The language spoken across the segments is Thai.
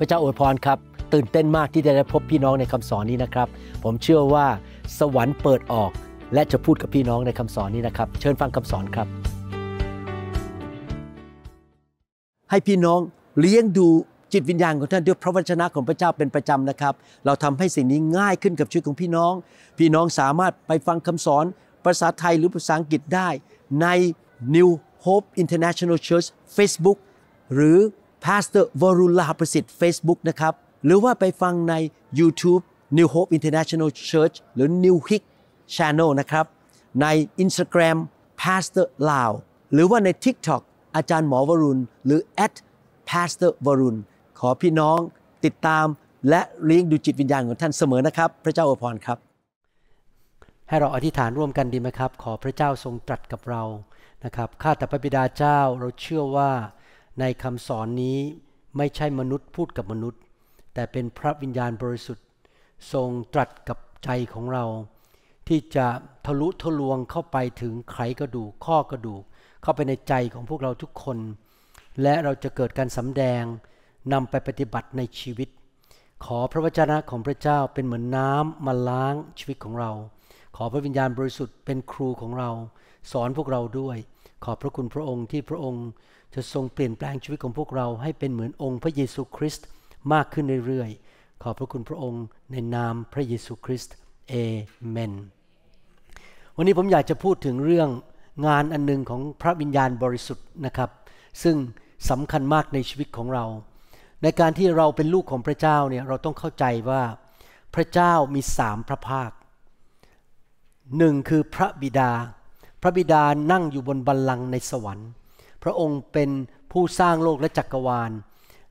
พระเจ้าอวยพรครับตื่นเต้นมากที่ได้พบพี่น้องในคำสอนนี้นะครับ ผมเชื่อว่าสวรรค์เปิดออก และจะพูดกับพี่น้องในคำสอนนี้นะครับ เชิญฟังคำสอนครับ ให้พี่น้องเลี้ยงดูจิตวิญญาณของท่านด้วยพระวจนะของพระเจ้าเป็นประจำนะครับ เราทำให้สิ่งนี้ง่ายขึ้นกับชีวิตของพี่น้อง พี่น้องสามารถไปฟังคำสอนภาษาไทยหรือภาษาอังกฤษได้ ใน New Hope International Church Facebook หรือ Pastor วรุลาประสิทธิ์ Facebook นะครับหรือว่าไปฟังใน YouTube New Hope International Church หรือ New Hick Channel นะครับใน Instagram Pastor Lao หรือว่าใน TikTok อาจารย์หมอวรุณ หรือ at Pastor วรุณขอพี่น้องติดตามและเลี้ยงดูจิตวิญญาณของท่านเสมอนะครับ พระเจ้าอวยพรครับ ให้เราอธิษฐานร่วมกันดีไหมครับ ขอพระเจ้าทรงตรัสกับเรานะครับข้าแต่พระบิดาเจ้าเราเชื่อว่าในคำสอนนี้ไม่ใช่มนุษย์พูดกับมนุษย์ แต่เป็นพระวิญญาณบริสุทธิ์ ทรงตรัสกับใจของเรา ที่จะทะลุทะลวงเข้าไปถึงไขกระดูก ข้อกระดูก เข้าไปในใจของพวกเราทุกคน และเราจะเกิดการสำแดงนำไปปฏิบัติในชีวิต ขอพระวจนะของพระเจ้าเป็นเหมือนน้ำมาล้างชีวิตของเรา ขอพระวิญญาณบริสุทธิ์เป็นครูของเรา สอนพวกเราด้วย ขอบพระคุณพระองค์ที่พระองค์จะทรงเปลี่ยนแปลงชีวิตของพวกเราให้เป็นเหมือนองค์พระเยซูคริสต์มากขึ้นเรื่อยๆ ขอบพระคุณพระองค์ในนามพระเยซูคริสต์เอเมน วันนี้ผมอยากจะพูดถึงเรื่องงานอันหนึ่งของพระวิญญาณบริสุทธิ์นะครับ ซึ่งสำคัญมากในชีวิตของเรา ในการที่เราเป็นลูกของพระเจ้าเนี่ย เราต้องเข้าใจว่าพระเจ้ามีสามพระภาคหนึ่งคือพระบิดา พระบิดานั่งอยู่บนบัลลังก์ในสวรรค์พระองค์เป็นผู้สร้างโลกและจักรวาล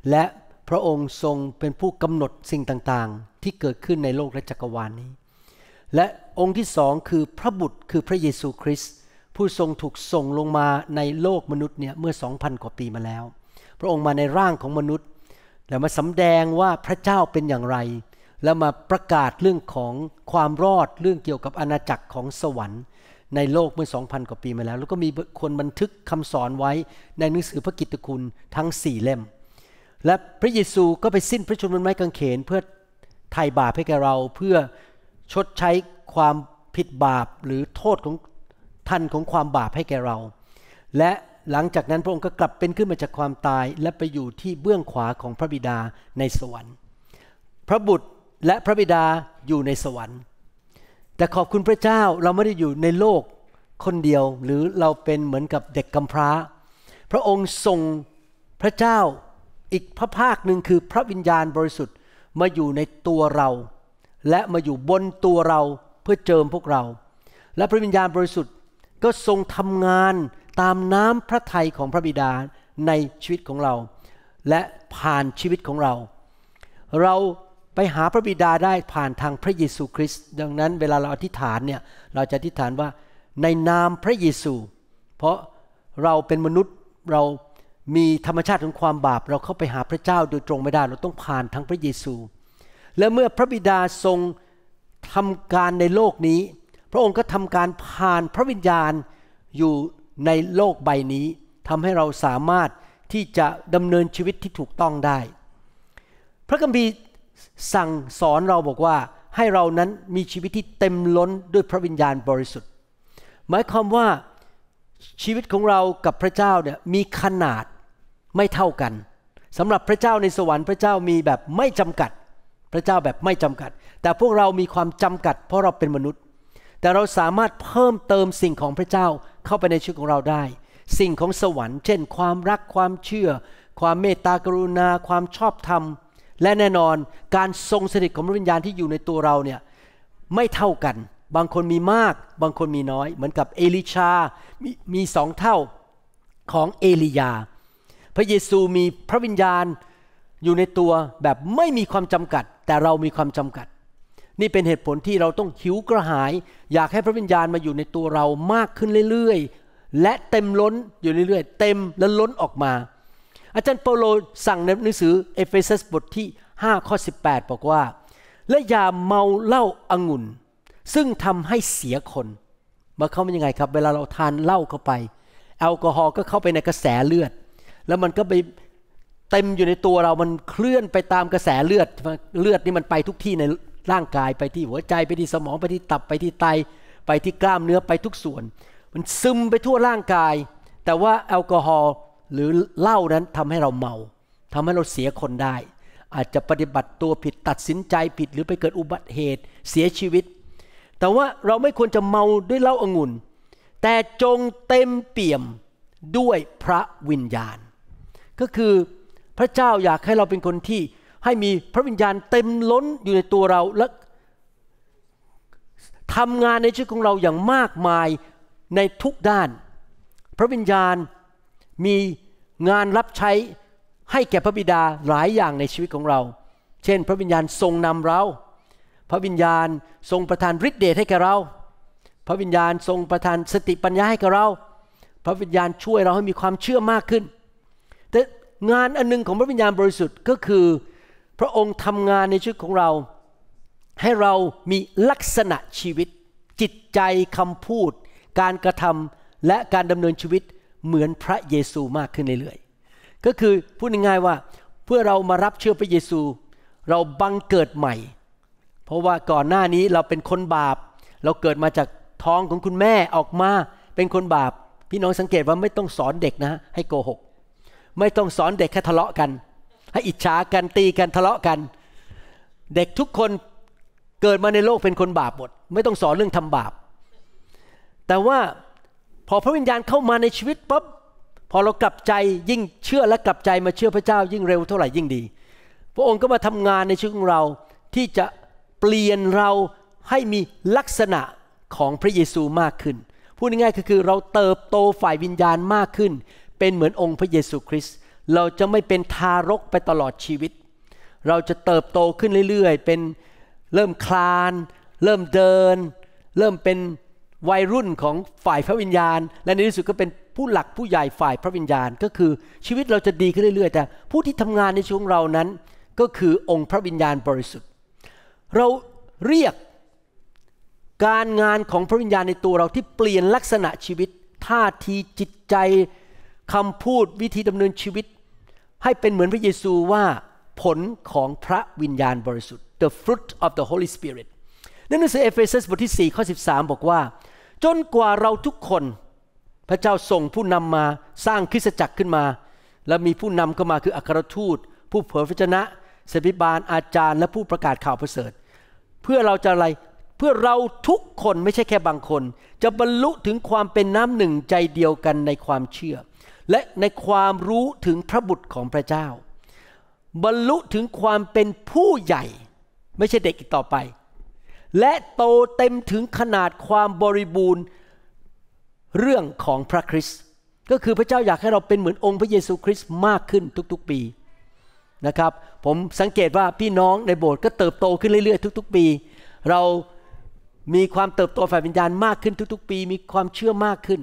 และพระองค์ทรงเป็นผู้กำหนดสิ่งต่างๆ ที่เกิดขึ้นในโลกและจักรวาลนี้ และองค์ที่สองคือพระบุตรคือพระเยซูคริสต์ผู้ทรงถูกส่งลงมาในโลกมนุษย์เนี่ย เมื่อ2,000กว่าปีมาแล้ว พระองค์มาในร่างของมนุษย์ แล้วมาสำแดงว่าพระเจ้าเป็นอย่างไร แล้วมาประกาศเรื่องของความรอดเรื่องเกี่ยวกับอาณาจักรของสวรรค์ในโลกเมื่อ2,000 กว่าปีมาแล้วแล้วก็มีคนบันทึกคำสอนไว้ในหนังสือพระกิตติคุณทั้งสี่เล่ม และพระเยซูก็ไปสิ้นพระชนม์บนไม้กางเขนเพื่อไถ่บาปให้แกเราเพื่อชดใช้ความผิดบาปหรือโทษของท่านของความบาปให้แกเรา และหลังจากนั้นพระองค์ก็กลับเป็นขึ้นมาจากความตาย และไปอยู่ที่เบื้องขวาของพระบิดาในสวรรค์พระบุตรและพระบิดาอยู่ในสวรรค์แต่ขอบคุณพระเจ้าเราไม่ได้อยู่ในโลกคนเดียวหรือเราเป็นเหมือนกับเด็กกำพร้า พระองค์ส่งพระเจ้าอีกพระภาคหนึ่งคือพระวิญญาณบริสุทธิ์มาอยู่ในตัวเรา และมาอยู่บนตัวเราเพื่อเจิมพวกเรา และพระวิญญาณบริสุทธิ์ก็ทรงทำงานตามน้ำพระทัยของพระบิดาในชีวิตของเรา และผ่านชีวิตของเรา เราไปหาพระบิดาได้ผ่านทางพระเยซูคริสต์ ดังนั้นเวลาเราอธิษฐานเนี่ยเราจะอธิษฐานว่าในนามพระเยซู เพราะเราเป็นมนุษย์เรามีธรรมชาติของความบาป เราเข้าไปหาพระเจ้าโดยตรงไม่ได้ เราต้องผ่านทางพระเยซู และเมื่อพระบิดาทรงทำการในโลกนี้ พระองค์ก็ทำการผ่านพระวิญญาณอยู่ในโลกใบนี้ ทำให้เราสามารถที่จะดำเนินชีวิตที่ถูกต้องได้ พระคัมภีร์สั่งสอนเราบอกว่าให้เรานั้นมีชีวิตที่เต็มล้นด้วยพระวิญญาณบริสุทธิ์ หมายความว่าชีวิตของเรากับพระเจ้าเนี่ยมีขนาดไม่เท่ากันสำหรับพระเจ้าในสวรรค์พระเจ้ามีแบบไม่จำกัดพระเจ้าแบบไม่จำกัด แต่พวกเรามีความจำกัดเพราะเราเป็นมนุษย์ แต่เราสามารถเพิ่มเติมสิ่งของพระเจ้าเข้าไปในชีวิตของเราได้ สิ่งของสวรรค์เช่น ความรักความเชื่อ ความเมตตากรุณา ความชอบธรรมและแน่นอนการทรงสถิตของพระวิญญาณที่อยู่ในตัวเราเนี่ยไม่เท่ากัน บางคนมีมาก บางคนมีน้อย เหมือนกับเอลิชา มีมีสองเท่าของเอลียา พระเยซูมีพระวิญญาณอยู่ในตัวแบบไม่มีความจำกัด แต่เรามีความจำกัด นี่เป็นเหตุผลที่เราต้องหิวกระหาย อยากให้พระวิญญาณมาอยู่ในตัวเรามากขึ้นเรื่อยๆ และเต็มล้นอยู่เรื่อยๆ เต็มและล้นออกมาอาจารย์เปาโลสั่ง ในหนังสือเอเฟซัสบทที่ 5 ข้อ 18 บอกว่า และอย่าเมาเหล้าอางุ่น ซึ่งทำให้เสียคนมาเข้ามันยังไงครับ เวลาเราทานเหล้าเข้าไป แอลกอฮอล์ก็เข้าไปในกระแสเลือด แล้วมันก็ไปเต็มอยู่ในตัวเรามันเคลื่อนไปตามกระแสเลือดเลือดนี่มันไปทุกที่ในร่างกายไปที่หัวใจไปที่สมองไปที่ตับไปที่ไตไปที่กล้ามเนื้อไปทุกส่วน มันซึมไปทั่วร่างกาย แต่ว่าแอลกอฮอล์หรือเหล้านั้นทำให้เราเมา ทำให้เราเสียคนได้ อาจจะปฏิบัติตัวผิดตัดสินใจผิด หรือไปเกิดอุบัติเหตุเสียชีวิต แต่ว่าเราไม่ควรจะเมาด้วยเหล้าอางุ่น แต่จงเต็มเปี่ยมด้วยพระวิญญาณ ก็คือพระเจ้าอยากให้เราเป็นคนที่ให้มีพระวิญญาณเต็มล้นอยู่ในตัวเรา และทำงานในชีวิตของเราอย่างมากมายในทุกด้าน พระวิญญาณมีงานรับใช้ให้แก่พระบิดาหลายอย่างในชีวิตของเรา เช่น พระวิญญาณทรงนำเรา พระวิญญาณทรงประทานฤทธิเดชให้แก่เรา พระวิญญาณทรงประทานสติปัญญาให้แก่เรา พระวิญญาณช่วยเราให้มีความเชื่อมากขึ้น แต่งานอันนึงของพระวิญญาณบริสุทธิ์ก็คือ พระองค์ทำงานในชีวิตของเรา ให้เรามีลักษณะชีวิต จิตใจคำพูด การกระทำและการดำเนินชีวิตเหมือนพระเยซูมากขึ้นเรื่อยๆ ก็คือ พูดง่ายๆว่าเพื่อเรามารับเชื่อพระเยซู เราบังเกิดใหม่ เพราะว่าก่อนหน้านี้เราเป็นคนบาป เราเกิดมาจากท้องของคุณแม่ออกมาเป็นคนบาป พี่น้องสังเกตว่าไม่ต้องสอนเด็กนะ ให้โกหก ไม่ต้องสอนเด็กแค่ทะเลาะกัน ให้อิจฉากันตีกันทะเลาะกัน เด็กทุกคนเกิดมาในโลกเป็นคนบาปหมดไม่ต้องสอนเรื่องทำบาป แต่ว่าพอพระวิญญาณเข้ามาในชีวิตปั๊บพอเรากลับใจยิ่งเชื่อและกลับใจมาเชื่อพระเจ้ายิ่งเร็วเท่าไหร่ยิ่งดี พระองค์ก็มาทำงานในชีวิตของเราที่จะเปลี่ยนเราให้มีลักษณะของพระเยซูมากขึ้น พูดง่ายๆก็คือเราเติบโตฝ่ายวิญญาณมากขึ้น เป็นเหมือนองค์พระเยซูคริสต์เราจะไม่เป็นทารกไปตลอดชีวิต เราจะเติบโตขึ้นเรื่อยๆ เป็นเริ่มคลาน เริ่มเดิน เริ่มเป็นวัยรุ่นของฝ่ายพระวิญญาณ และในที่สุดก็เป็นผู้หลักผู้ใหญ่ฝ่ายพระวิญญาณก็คือชีวิตเราจะดีขึ้นเรื่อย ๆ แต่ผู้ที่ทำงานในชีวิตเรานั้นก็คือองค์พระวิญญาณบริสุทธิ์เราเรียกการงานของพระวิญญาณในตัวเราที่เปลี่ยนลักษณะชีวิตท่าทีจิตใจคำพูดวิธีดำเนินชีวิต ให้เป็นเหมือนพระเยซูว่าผลของพระวิญญาณบริสุทธิ์ the fruit of the Holy Spirit ในหนังสือเอเฟซัสบทที่4ข้อ13 บอกว่าจนกว่าเราทุกคน พระเจ้าส่งผู้นำมาสร้างคริสตจักรขึ้นมา และมีผู้นำเข้ามาคืออัครทูต ผู้เผยพระชนะเสบิบาลอาจารย์ และผู้ประกาศข่าวประเสริฐ เพื่อเราจะอะไรเพื่อเราทุกคนไม่ใช่แค่บางคน จะบรรลุถึงความเป็นน้ำหนึ่งใจเดียวกันในความเชื่อ และในความรู้ถึงพระบุตรของพระเจ้า บรรลุถึงความเป็นผู้ใหญ่ไม่ใช่เด็กอีกต่อไปและโตเต็มถึงขนาดความบริบูรณ์เรื่องของพระคริสต์ก็คือพระเจ้าอยากให้เราเป็นเหมือนองค์พระเยซูคริสต์มากขึ้นทุกๆปีนะครับ ผมสังเกตว่าพี่น้องในโบสถ์ก็เติบโตขึ้นเรื่อยๆทุกๆปี เรามีความเติบโตฝ่ายวิญญาณมากขึ้นทุกๆปีมีความเชื่อมากขึ้น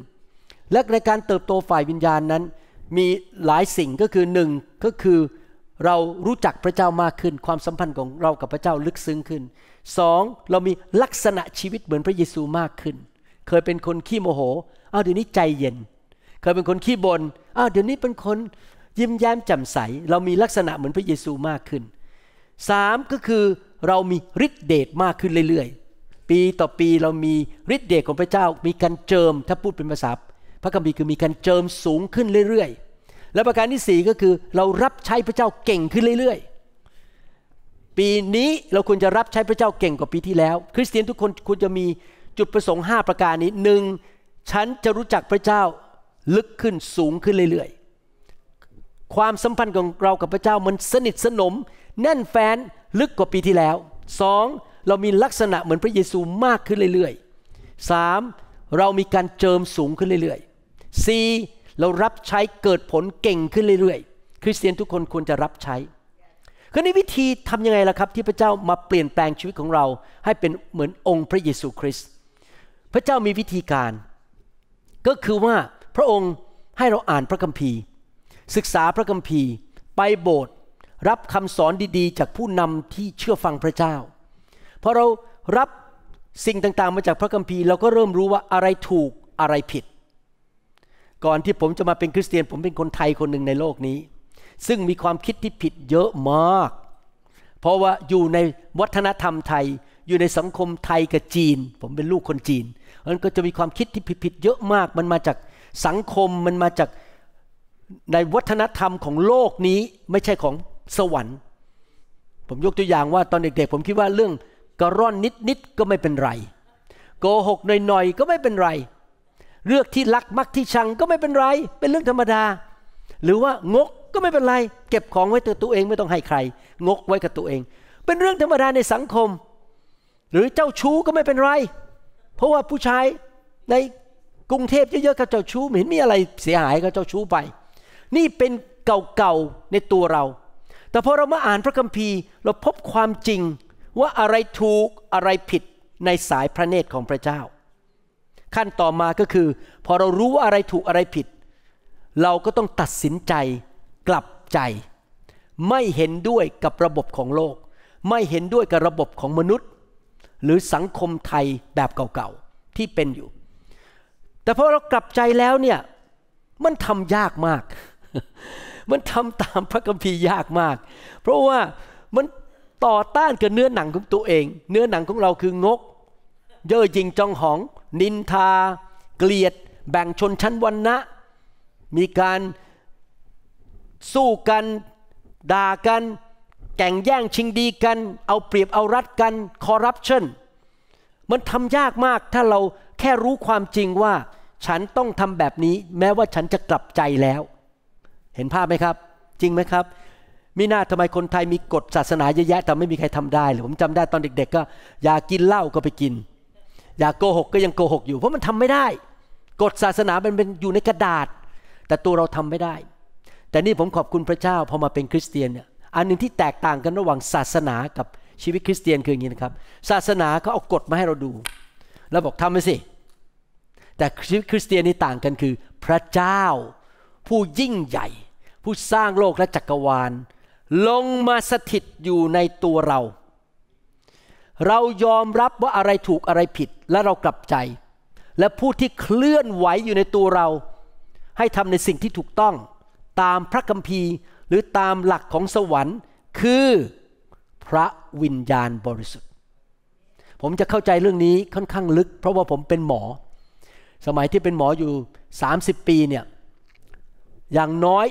และในการเติบโตฝ่ายวิญญาณนั้นมีหลายสิ่งก็คือหนึ่งก็คือเรารู้จักพระเจ้ามากขึ้นความสัมพันธ์ของเรากับพระเจ้าลึกซึ้งขึ้นสองเรามีลักษณะชีวิตเหมือนพระเยซูมากขึ้น เคยเป็นคนขี้โมโหอ้าวเดี๋ยวนี้ใจเย็น เคยเป็นคนขี้บน่นอ้าวเดี๋ยวนี้เป็นคนยิ้มแย้มแจ่มใส เรามีลักษณะเหมือนพระเยซูมากขึ้นสามก็คือเรามีฤทธิเดชมากขึ้นเรื่อยๆปี ต่อปีเรามีฤทธิเดชของพระเจ้ามีการเจิมถ้าพูดเป็นภาษาพระคัมภีร์คือมีการเจิมสูงขึ้นเรื่อยๆและประการที่สี่ก็คือเรารับใช้พระเจ้าเก่งขึ้นเรื่อยๆ ปีนี้เราควรจะรับใช้พระเจ้าเก่งกว่าปีที่แล้ว คริสเตียนทุกคนควรจะมีจุดประสงค์ 5 ประการนี้หนึ่งฉันจะรู้จักพระเจ้าลึกขึ้นสูงขึ้นเรื่อยๆความสัมพันธ์ของเรากับพระเจ้ามันสนิทสนมแน่นแฟนลึกกว่าปีที่แล้วสองเรามีลักษณะเหมือนพระเยซูมากขึ้นเรื่อยๆสามเรามีการเจิมสูงขึ้นเรื่อยๆสี่เรารับใช้เกิดผลเก่งขึ้นเรื่อยๆ คริสเตียนทุกคนควรจะรับใช้ คราในวิธีทํำยังไงล่ะครับที่พระเจ้ามาเปลี่ยนแปลงชีวิตของเรา ให้เป็นเหมือนองค์พระเยซูคริสต์ พระเจ้ามีวิธีการ ก็คือว่าพระองค์ให้เราอ่านพระคัมภีร์ ศึกษาพระคัมภีร์ไปโบสถ์รับคำสอนดีๆ จากผู้นำที่เชื่อฟังพระเจ้าพอเรารับสิ่งต่างๆ มาจากพระคัมภีร์เราก็เริ่มรู้ว่าอะไรถูกอะไรผิดก่อนที่ผมจะมาเป็นคริสเตียนผมเป็นคนไทยคนหนึ่งในโลกนี้ ซึ่งมีความคิดที่ผิดเยอะมาก เพราะว่าอยู่ในวัฒนธรรมไทย อยู่ในสังคมไทยกับจีน ผมเป็นลูกคนจีนนั้นก็จะมีความคิดที่ผิดๆเยอะมาก มันมาจากสังคมมันมาจากในวัฒนธรรมของโลกนี้ไม่ใช่ของสวรรค์ ผมยกตัวอย่างว่าตอนเด็กๆผมคิดว่าเรื่องกระร่อนนิดๆก็ไม่เป็นไรโกหกหน่อยๆก็ไม่เป็นไรเลือกที่รักมักที่ชังก็ไม่เป็นไร เป็นเรื่องธรรมดา หรือว่างกก็ไม่เป็นไรเก็บของไว้ตัวตัวเองไม่ต้องให้ใคร งกไว้กับตัวเอง เป็นเรื่องธรรมดาในสังคม หรือเจ้าชู้ก็ไม่เป็นไร เพราะว่าผู้ชายในกรุงเทพเยอะๆกับเจ้าชู้เห็นมีอะไรเสียหายกับเจ้าชู้ไป นี่เป็นเก่าๆในตัวเรา แต่พอเรามาอ่านพระคัมภีร์ เราพบความจริงว่าอะไรถูกอะไรผิดในสายพระเนตรของพระเจ้าขั้นต่อมาก็คือ พอเรารู้ว่าอะไรถูกอะไรผิด เราก็ต้องตัดสินใจ กลับใจ ไม่เห็นด้วยกับระบบของโลก ไม่เห็นด้วยกับระบบของมนุษย์ หรือสังคมไทยแบบเก่าๆ ที่เป็นอยู่ แต่พอเรากลับใจแล้วเนี่ยมันทำยากมาก มันทำตามพระคัมภีร์ยากมาก เพราะว่ามันต่อต้านกับเนื้อหนังของตัวเอง เนื้อหนังของเราคืองก เย่อหยิ่งจองหองนินทาเกลียดแบ่งชนชั้นวรรณะมีการสู้กันด่ากัน แก่งแย่งชิงดีกัน เอาเปรียบเอารัดกันคอร์รัปชันมันทำยากมากถ้าเราแค่รู้ความจริงว่า ฉันต้องทำแบบนี้ แม้ว่าฉันจะกลับใจแล้ว เห็นภาพไหมครับจริงไหมครับมิน้าทำไมคนไทยมีกฎศาสนาเยอะแยะ แต่ไม่มีใครทำได้เลย ผมจำได้ตอนเด็กๆ ก็อยากกินเหล้าก็ไปกินอยากโกหกก็ยังโกหกอยู่ เพราะมันทำไม่ได้ กฎศาสนามันเป็นอยู่ในกระดาษ แต่ตัวเราทำไม่ได้ แต่นี่ผมขอบคุณพระเจ้าพอมาเป็นคริสเตียนเนี่ยอันหนึ่งที่แตกต่างกันระหว่างศาสนา กับชีวิตคริสเตียนคืออย่างนี้นะครับ ศาสนาเขาเอากฎมาให้เราดูแล้วบอกทำไปสิแต่ชีวิตคริสเตียนนี่ต่างกันคือพระเจ้า ผู้ยิ่งใหญ่ ผู้สร้างโลกและจักรวาล ลงมาสถิตอยู่ในตัวเราเรายอมรับว่าอะไรถูกอะไรผิดและเรากลับใจ และผู้ที่เคลื่อนไหวอยู่ในตัวเรา ให้ทำในสิ่งที่ถูกต้องตามพระคัมภีร์หรือตามหลักของสวรรค์คือพระวิญญาณบริสุทธิ์ผมจะเข้าใจเรื่องนี้ค่อนข้างลึก เพราะว่าผมเป็นหมอ สมัยที่เป็นหมออยู่ 30 ปีเนี่ยอย่างน้อย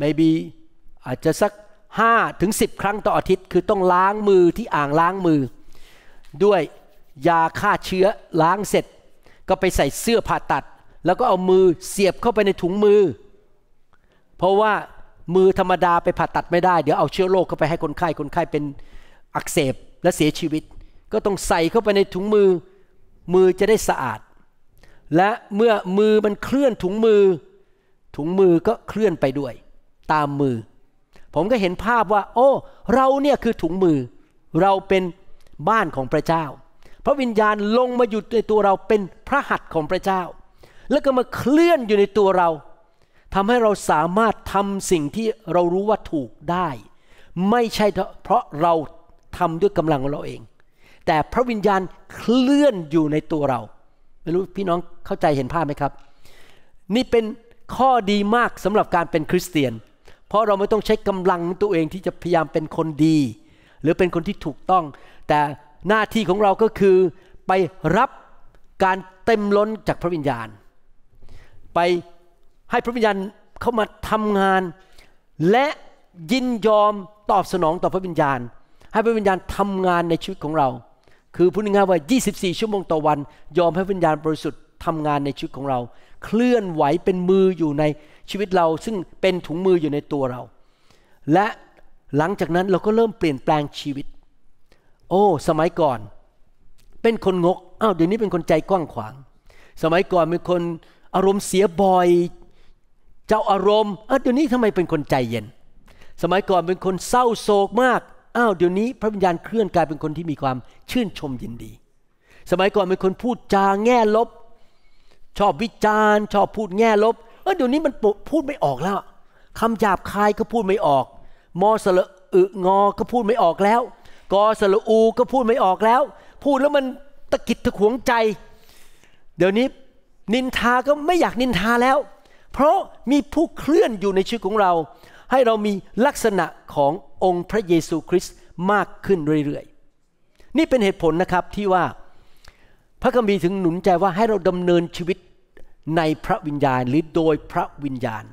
maybe อาจจะสักห้าถึงสิบครั้งต่ออาทิตย์คือต้องล้างมือที่อ่างล้างมือ ด้วยยาฆ่าเชื้อล้างเสร็จก็ไปใส่เสื้อผ่าตัด แล้วก็เอามือเสียบเข้าไปในถุงมือ เพราะว่ามือธรรมดาไปผ่าตัดไม่ได้ เดี๋ยวเอาเชื้อโรคเข้าไปให้คนไข้คนไข้เป็นอักเสบและเสียชีวิต ก็ต้องใส่เข้าไปในถุงมือ มือจะได้สะอาด และเมื่อมือมันเคลื่อนถุงมือถุงมือก็เคลื่อนไปด้วยตามมือผมก็เห็นภาพว่า โอ้เราเนี่ยคือถุงมือเราเป็นบ้านของพระเจ้า พระวิญญาณลงมาอยู่ในตัวเราเป็นพระหัตถ์ของพระเจ้า แล้วก็มาเคลื่อนอยู่ในตัวเราทำให้เราสามารถทำสิ่งที่เรารู้ว่าถูกได้ ไม่ใช่เพราะเราทำด้วยกำลังของเราเอง แต่พระวิญญาณเคลื่อนอยู่ในตัวเราไม่รู้พี่น้องเข้าใจเห็นภาพไหมครับ นี่เป็นข้อดีมากสำหรับการเป็นคริสเตียนเพราะเราไม่ต้องใช้กำลังตัวเองที่จะพยายามเป็นคนดี หรือเป็นคนที่ถูกต้อง แต่หน้าที่ของเราก็คือไปรับการเต็มล้นจากพระวิญญาณ ไปให้พระวิญญาณเข้ามาทำงาน และยินยอมตอบสนองต่อพระวิญญาณ ให้พระวิญญาณทำงานในชีวิตของเรา คือพูดง่ายๆว่า 24 ชั่วโมงต่อวัน ยอมให้พระวิญญาณบริสุทธิ์ทำงานในชีวิตของเราเคลื่อนไหวเป็นมืออยู่ในชีวิตเราซึ่งเป็นถุงมืออยู่ในตัวเรา และหลังจากนั้นเราก็เริ่มเปลี่ยนแปลงชีวิต โอ้ สมัยก่อนเป็นคนงกอ้าวเดี๋ยวนี้เป็นคนใจกว้างขวาง สมัยก่อนเป็นคนอารมณ์เสียบ่อย เจ้าอารมณ์อ้าวเดี๋ยวนี้ทำไมเป็นคนใจเย็น สมัยก่อนเป็นคนเศร้าโศกมากอ้าวเดี๋ยวนี้ พระวิญญาณเคลื่อนกลายเป็นคนที่มีความชื่นชมยินดี สมัยก่อนเป็นคนพูดจาแง่ลบชอบวิจารณ์ชอบพูดแง่ลบเออเดี๋ยวนี้มันพูดไม่ออกแล้วคำหยาบคายก็พูดไม่ออก มอสละอึงอก็พูดไม่ออกแล้วกอสละอูก็พูดไม่ออกแล้ว พูดแล้วมันตะกิดตะขวงใจ เดี๋ยวนี้นินทาก็ไม่อยากนินทาแล้ว เพราะมีผู้เคลื่อนอยู่ในชีวิตของเรา ให้เรามีลักษณะขององค์พระเยซูคริสต์มากขึ้นเรื่อยๆนี่เป็นเหตุผลนะครับที่ว่า พระคัมภีร์ถึงหนุนใจว่าให้เราดำเนินชีวิตในพระวิญญาณ หรือโดยพระวิญญาณ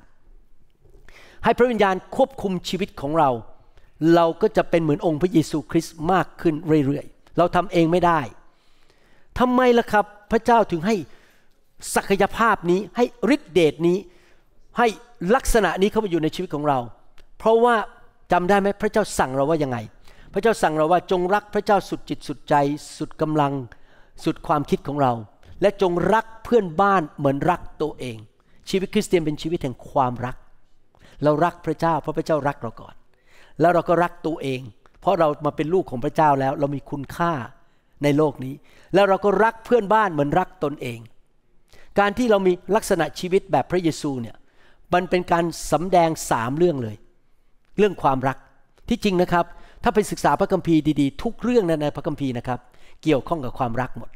ให้พระวิญญาณควบคุมชีวิตของเรา เราก็จะเป็นเหมือนองค์พระเยซูคริสต์มากขึ้นเรื่อยๆ เราทำเองไม่ได้ทำไมล่ะครับ พระเจ้าถึงให้ศักยภาพนี้ให้ฤทธิเดชนี้ให้ลักษณะนี้เข้ามาอยู่ในชีวิตของเรา เพราะว่าจำได้ไหมพระเจ้าสั่งเราว่ายังไง พระเจ้าสั่งเราว่าจงรักพระเจ้าสุดจิตสุดใจสุดกำลังสุดความคิดของเราและจงรักเพื่อนบ้านเหมือนรักตัวเอง ชีวิตคริสเตียนเป็นชีวิตแห่งความรัก เรารักพระเจ้าเพราะพระเจ้ารักเราก่อน แล้วเราก็รักตัวเอง เพราะเรามาเป็นลูกของพระเจ้าแล้วเรามีคุณค่าในโลกนี้ แล้วเราก็รักเพื่อนบ้านเหมือนรักตนเอง การที่เรามีลักษณะชีวิตแบบพระเยซูเนี่ยมันเป็นการสำแดงสามเรื่องเลยเรื่องความรักที่จริงนะครับ ถ้าไปศึกษาพระคัมภีร์ดีๆ ทุกเรื่องในพระคัมภีร์นะครับเกี่ยวข้องกับความรักหมด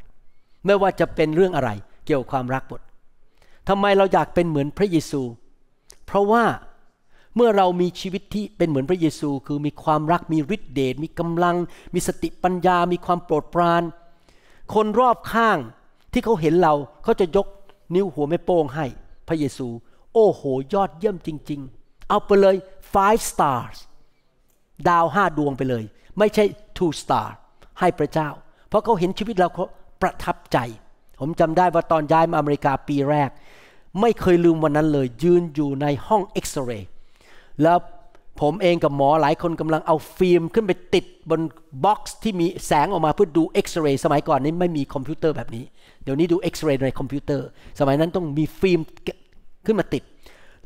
ไม่ว่าจะเป็นเรื่องอะไรเกี่ยวกับความรักหมดทำไมเราอยากเป็นเหมือนพระเยซู เพราะว่าเมื่อเรามีชีวิตที่เป็นเหมือนพระเยซู คือมีความรักมีฤทธิเดชมีกำลังมีสติปัญญา มีความโปรดปราน คนรอบข้างที่เขาเห็นเราเขาจะยกนิ้วหัวแม่โป้งให้พระเยซู โอ้โห ยอดเยี่ยมจริง ๆ เอาไปเลย five stars ดาวห้าดวงไปเลย ไม่ใช่ two star ให้พระเจ้า เพราะเขาเห็นชีวิตเราประทับใจ ผมจำได้ว่าตอนย้ายมาอเมริกาปีแรก ไม่เคยลืมวันนั้นเลย ยืนอยู่ในห้องเอ็กซเรย์แล้วผมเองกับหมอหลายคนกำลังเอาฟิล์มขึ้นไปติดบนบ็อกซ์ที่มีแสงออกมาเพื่อดูเอ็กซเรย์สมัยก่อนนี้ไม่มีคอมพิวเตอร์แบบนี้ เดี๋ยวนี้ดูเอ็กซเรย์ในคอมพิวเตอร์ สมัยนั้นต้องมีฟิล์มขึ้นมาติด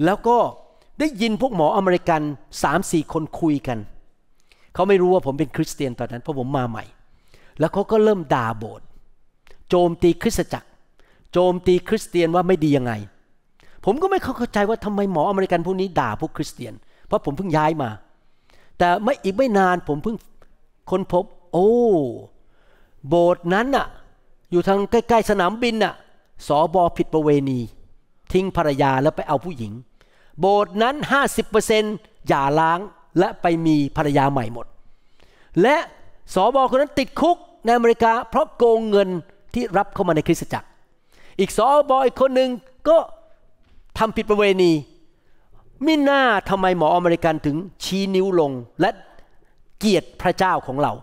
แล้วก็ได้ยินพวกหมออเมริกันสามสี่คนคุยกันเขาไม่รู้ว่าผมเป็นคริสเตียนตอนนั้นเพราะผมมาใหม่ แล้วเขาก็เริ่มด่าโบสถ์โจมตีคริสตจักร โจมตีคริสเตียนว่าไม่ดียังไง ผมก็ไม่เข้าใจว่าทำไมหมออเมริกันพวกนี้ด่าพวกคริสเตียน เพราะผมเพิ่งย้ายมา แต่ไม่อีกไม่นานผมเพิ่งค้นพบโอ้ โบสถ์นั้นน่ะ อยู่ทางใกล้ ๆสนามบินน่ะสอบอผิดประเวณี ทิ้งภรรยาแล้วไปเอาผู้หญิง โบสถ์นั้น 50%อย่าล้างและไปมีภรรยาใหม่หมดและสอบอคนนั้นติดคุกในอเมริกา เพราะโกงเงินที่รับเข้ามาในคริสตจักร อีกสอบอยคนหนึ่งก็ทำผิดประเวณีมิน่าทำไมหมออเมริกันถึงชี้นิ้วลงและเกียรติพระเจ้าของเรา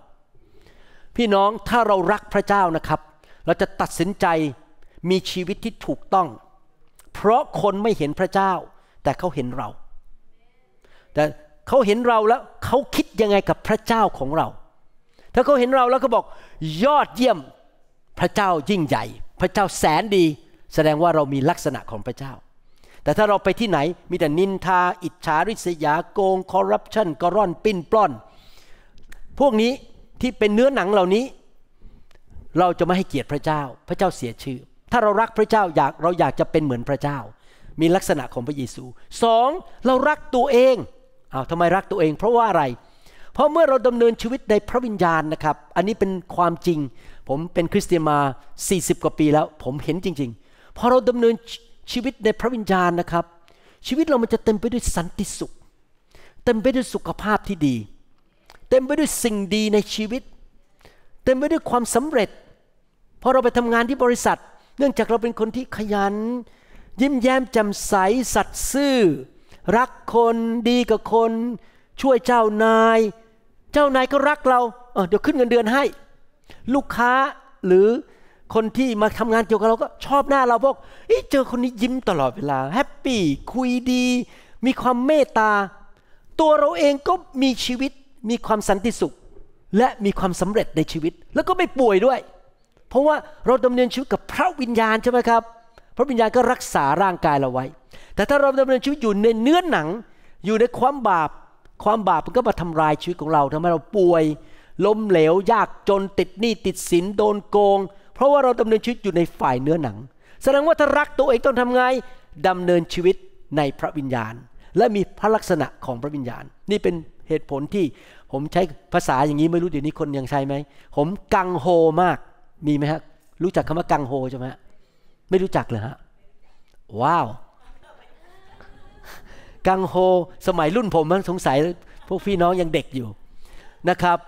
พี่น้องถ้าเรารักพระเจ้านะครับ เราจะตัดสินใจมีชีวิตที่ถูกต้อง เพราะคนไม่เห็นพระเจ้า แต่เขาเห็นเรา แต่เขาเห็นเราแล้วเขาคิดยังไงกับพระเจ้าของเรา ถ้าเขาเห็นเราแล้วเขาบอกยอดเยี่ยมพระเจ้ายิ่งใหญ่พระเจ้าแสนดีแสดงว่าเรามีลักษณะของพระเจ้าแต่ถ้าเราไปที่ไหนมีแต่นินทาอิจฉาริษยาโกงคอร์รัปชันกร่อนปิ้นปล้อน พวกนี้ที่เป็นเนื้อหนังเหล่านี้ เราจะไม่ให้เกียรติพระเจ้า พระเจ้าเสียชื่อ ถ้าเรารักพระเจ้าอยากเราอยากจะเป็นเหมือนพระเจ้า มีลักษณะของพระเยซูสองเรารักตัวเองเอาทำไมรักตัวเอง เพราะว่าอะไร เพราะเมื่อเราดำเนินชีวิตในพระวิญญาณนะครับ อันนี้เป็นความจริงผมเป็นคริสเตียนมา 40 กว่าปีแล้ว ผมเห็นจริงๆ พอเราดำเนินชีวิตในพระวิญญาณนะครับ ชีวิตเรามันจะเต็มไปด้วยสันติสุข เต็มไปด้วยสุขภาพที่ดี เต็มไปด้วยสิ่งดีในชีวิต เต็มไปด้วยความสำเร็จพอเราไปทำงานที่บริษัท เนื่องจากเราเป็นคนที่ขยัน ยิ้มแย้มแจ่มใสสัตย์ซื่อ รักคนดีกับคน ช่วยเจ้านาย เจ้านายก็รักเราเเดี๋ยวขึ้นเงินเดือนให้ลูกค้าหรือคนที่มาทำงานเกี่ยวกับเราก็ชอบหน้าเราบอกเจอคนนี้ยิ้มตลอดเวลา แฮปปี้คุยดี มีความเมตตา ตัวเราเองก็มีชีวิตมีความสันติสุข และมีความสำเร็จในชีวิตแล้วก็ไม่ป่วยด้วย เพราะว่าเราดำเนินชีวิตกับพระวิญญาณใช่ไหมครับพระวิญญาณก็รักษาร่างกายเราไว้ แต่ถ้าเราดำเนินชีวิตอยู่ในเนื้อหนังอยู่ในความบาปความบาปมันก็มาทำลายชีวิตของเรา ทำให้เราป่วยล้มเหลว ยากจนติดหนี้ ติดสินโดนโกง เพราะว่าเราดำเนินชีวิตอยู่ในฝ่ายเนื้อหนังแสดงว่าถ้ารักตัวเองต้องทำไงดำเนินชีวิตในพระวิญญาณ และมีพระลักษณะของพระวิญญาณ นี่เป็นเหตุผลที่ ผมใช้ภาษาอย่างนี้ไม่รู้เดี๋ยวนี้คนยังใช้ไหม ผมกังโฮมากมีไหมฮะรู้จักคำว่ากังโฮใช่ไหมไม่รู้จักเลยฮะว้าวกังโฮสมัยรุ่น ผมสงสัย พวกพี่น้องยังเด็กอยู่นะครับ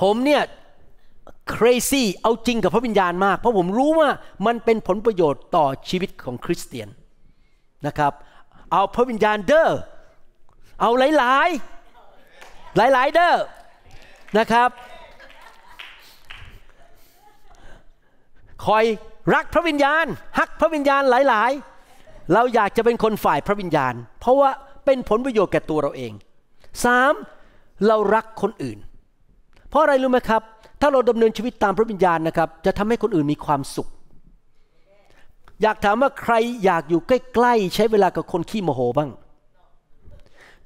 ผมเนี่ย crazy เอาจริงกับพระวิญญาณมาก เพราะผมรู้ว่ามันเป็นผลประโยชน์ต่อชีวิตของคริสเตียนนะครับ เอาพระวิญญาณเด้อ เอาหลาย ๆ หลาย ๆ เด้อนะครับ คอยรักพระวิญญาณฮักพระวิญญาณหลาย ๆ เราอยากจะเป็นคนฝ่ายพระวิญญาณ เพราะว่าเป็นผลประโยชน์แก่ตัวเราเองสามเรารักคนอื่นเพราะอะไรรู้ไหมครับถ้าเราดำเนินชีวิตตามพระวิญญาณนะครับจะทำให้คนอื่นมีความสุข อยากถามว่าใครอยากอยู่ใกล้ ๆ ใช้เวลากับคนขี้โมโหบ้าง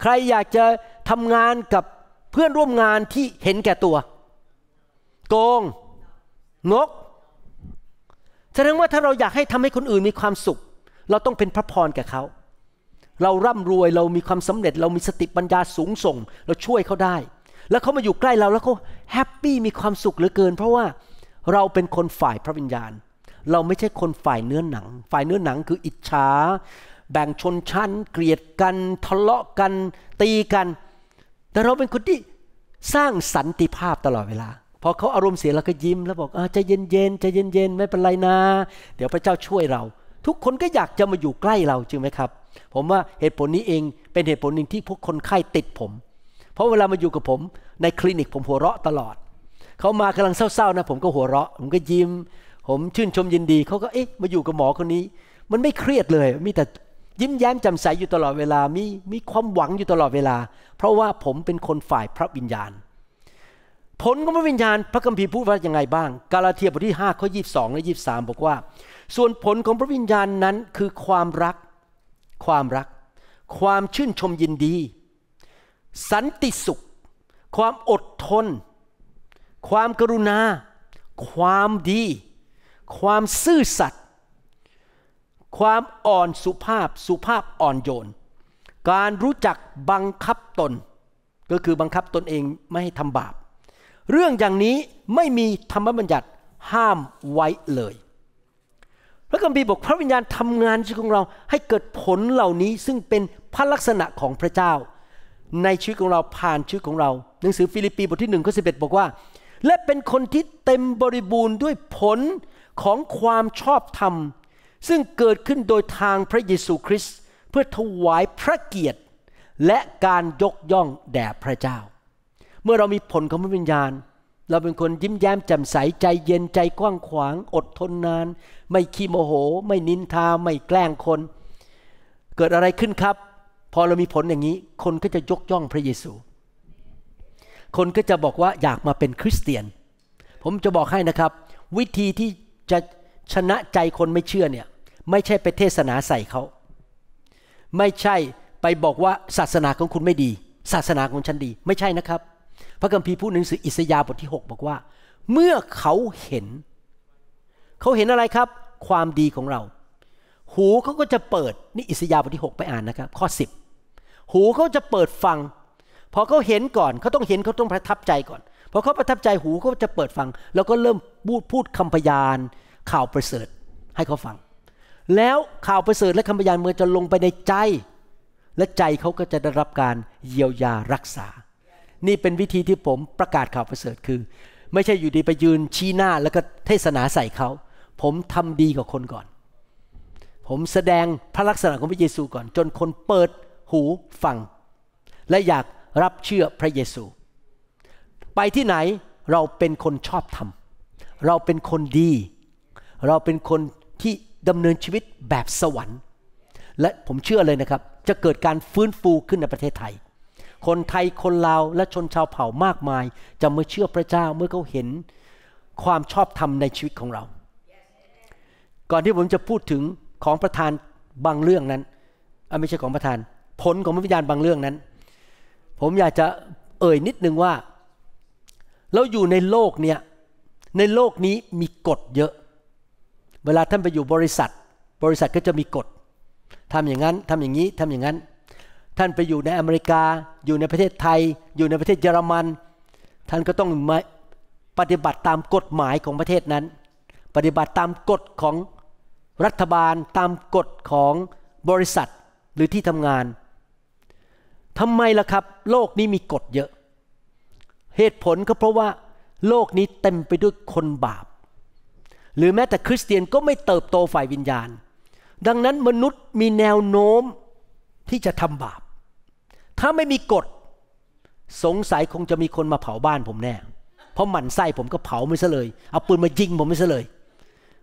ใครอยากจะทำงานกับเพื่อนร่วมงานที่เห็นแก่ตัวโกงงกแสดงว่าถ้าเราอยากให้ทำให้คนอื่นมีความสุข เราต้องเป็นพระพรแก่เขา เราร่ำรวยเรามีความสำเร็จ เรามีสติปัญญาสูงส่งเราช่วยเขาได้แล้วเขามาอยู่ใกล้เราแล้วเขาแฮปปี้มีความสุขเหลือเกิน เพราะว่าเราเป็นคนฝ่ายพระวิญญาณ เราไม่ใช่คนฝ่ายเนื้อหนัง ฝ่ายเนื้อหนังคืออิจฉาแบ่งชนชั้น เกลียดกันทะเลาะกัน ตีกัน แต่เราเป็นคนที่สร้างสันติภาพตลอดเวลาพอเขาอารมณ์เสียเราก็ยิ้มแล้วบอกอใจเย็นๆใจเย็นๆไม่เป็นไรนะ เดี๋ยวพระเจ้าช่วยเรา ทุกคนก็อยากจะมาอยู่ใกล้เราจริงไหมครับ ผมว่าเหตุผลนี้เองเป็นเหตุผลหนึ่งที่พวกคนไข้ติดผมเพราะเวลามาอยู่กับผม ในคลินิก ผมหัวเราะตลอด เขามากำลังเศร้าๆนะผมก็หัวเราะ ผมก็ยิ้ม ผมชื่นชมยินดีเขาก็เอ๊ะมาอยู่กับหมอคนนี้ มันไม่เครียดเลย มีแต่ยิ้มแย้มแจ่มใสอยู่ตลอดเวลามีมีความหวังอยู่ตลอดเวลา เพราะว่าผมเป็นคนฝ่ายพระวิญญาณ ผลของพระวิญญาณพระคัมภีร์พูดว่ายังไงบ้าง กาลาเทียบทที่5ข้อองและยีบอกว่า ส่วนผลของพระวิญญาณนั้น คือความรัก ความรัก ความชื่นชมยินดีสันติสุข ความอดทน ความกรุณา ความดี ความซื่อสัตย์ ความอ่อนสุภาพ สุภาพอ่อนโยน การรู้จักบังคับตน ก็คือบังคับตนเองไม่ให้ทำบาป เรื่องอย่างนี้ไม่มีธรรมบัญญัติห้ามไว้เลยพระคัมภีร์บอกพระวิญญาณทำงานชีวิตของเราให้เกิดผลเหล่านี้ซึ่งเป็นพระลักษณะของพระเจ้าในชีวิตของเราผ่านชีวิตของเรา หนังสือฟิลิปปีบทที่หนึ่งข้อสิบอกว่า และเป็นคนที่เต็มบริบูรณ์ด้วยผลของความชอบธรรม ซึ่งเกิดขึ้นโดยทางพระเยซูคริสต์เพื่อถวายพระเกียรติ และการยกย่องแด่พระเจ้า เมื่อเรามีผลของพระวิญญาณ เราเป็นคนยิ้มแย้มแจ่มใส ใจเย็นใจกว้างขวางอดทนนาน ไม่ขี้โมโห ไม่นินทาไม่แกล้งคน เกิดอะไรขึ้นครับพอเรามีผลอย่างนี้คนก็จะยกย่องพระเยซู คนก็จะบอกว่าอยากมาเป็นคริสเตียน ผมจะบอกให้นะครับ วิธีที่จะชนะใจคนไม่เชื่อเนี่ย ไม่ใช่ไปเทศนาใส่เขาไม่ใช่ไปบอกว่าศาสนาของคุณไม่ดี ศาสนาของฉันดี ไม่ใช่นะครับ พระคัมภีร์พูดหนังสืออิสยาห์บทที่ 6 บอกว่า เมื่อเขาเห็น เขาเห็นอะไรครับ ความดีของเรา หูเขาก็จะเปิดนี่อิสยาห์บทที่ 6 ไปอ่านนะครับ ข้อ 10หูเขาจะเปิดฟังพอเขาเห็นก่อนเขาต้องเห็นเขาต้องประทับใจก่อนพอเขาประทับใจหูเขาจะเปิดฟัง แล้วก็เริ่มพูดพูดคำพยานข่าวประเสริฐ ให้เขาฟัง แล้วข่าวประเสริฐและคำพยานเมื่อจะลงไปในใจ และใจเขาก็จะได้รับการเยียวยารักษา นี่เป็นวิธีที่ผมประกาศข่าวประเสริฐคือ ไม่ใช่อยู่ดีไปยืนชี้หน้าแล้วก็เทศนาใส่เขา ผมทำดีกับคนก่อน ผมแสดงพระลักษณะของพระเยซูก่อน จนคนเปิดหูฟังและอยากรับเชื่อพระเยซู ไปที่ไหนเราเป็นคนชอบธรรม เราเป็นคนดี เราเป็นคนที่ดำเนินชีวิตแบบสวรรค์ และผมเชื่อเลยนะครับจะเกิดการฟื้นฟูขึ้นในประเทศไทย คนไทยคนลาวและชนชาวเผ่ามากมายจะมาเชื่อพระเจ้าเมื่อเขาเห็นความชอบธรรมในชีวิตของเรา ก่อนที่ผมจะพูดถึงของประธานบางเรื่องนั้นไม่ใช่ของประธานผลของพระวิญญาณบางเรื่องนั้น ผมอยากจะเอ่ยนิดนึงว่าเราอยู่ในโลกเนี่ยในโลกนี้มีกฎเยอะ เวลาท่านไปอยู่บริษัท บริษัทก็จะมีกฎทำอย่างนั้นทำอย่างนี้ทำอย่างนั้น ท่านไปอยู่ในอเมริกา อยู่ในประเทศไทย อยู่ในประเทศเยอรมัน ท่านก็ต้องมาปฏิบัติตามกฎหมายของประเทศนั้น ปฏิบัติตามกฎของรัฐบาลตามกฎของบริษัทหรือที่ทำงานทำไมล่ะครับ โลกนี้มีกฎเยอะ เหตุผลก็เพราะว่าโลกนี้เต็มไปด้วยคนบาป หรือแม้แต่คริสเตียนก็ไม่เติบโตฝ่ายวิญญาณ ดังนั้นมนุษย์มีแนวโน้มที่จะทำบาป ถ้าไม่มีกฎสงสัยคงจะมีคนมาเผาบ้านผมแน่เพราะหมันไส้ผมก็เผาไม่ซะเลยเอาปืนมายิงผมไม่ซะเลย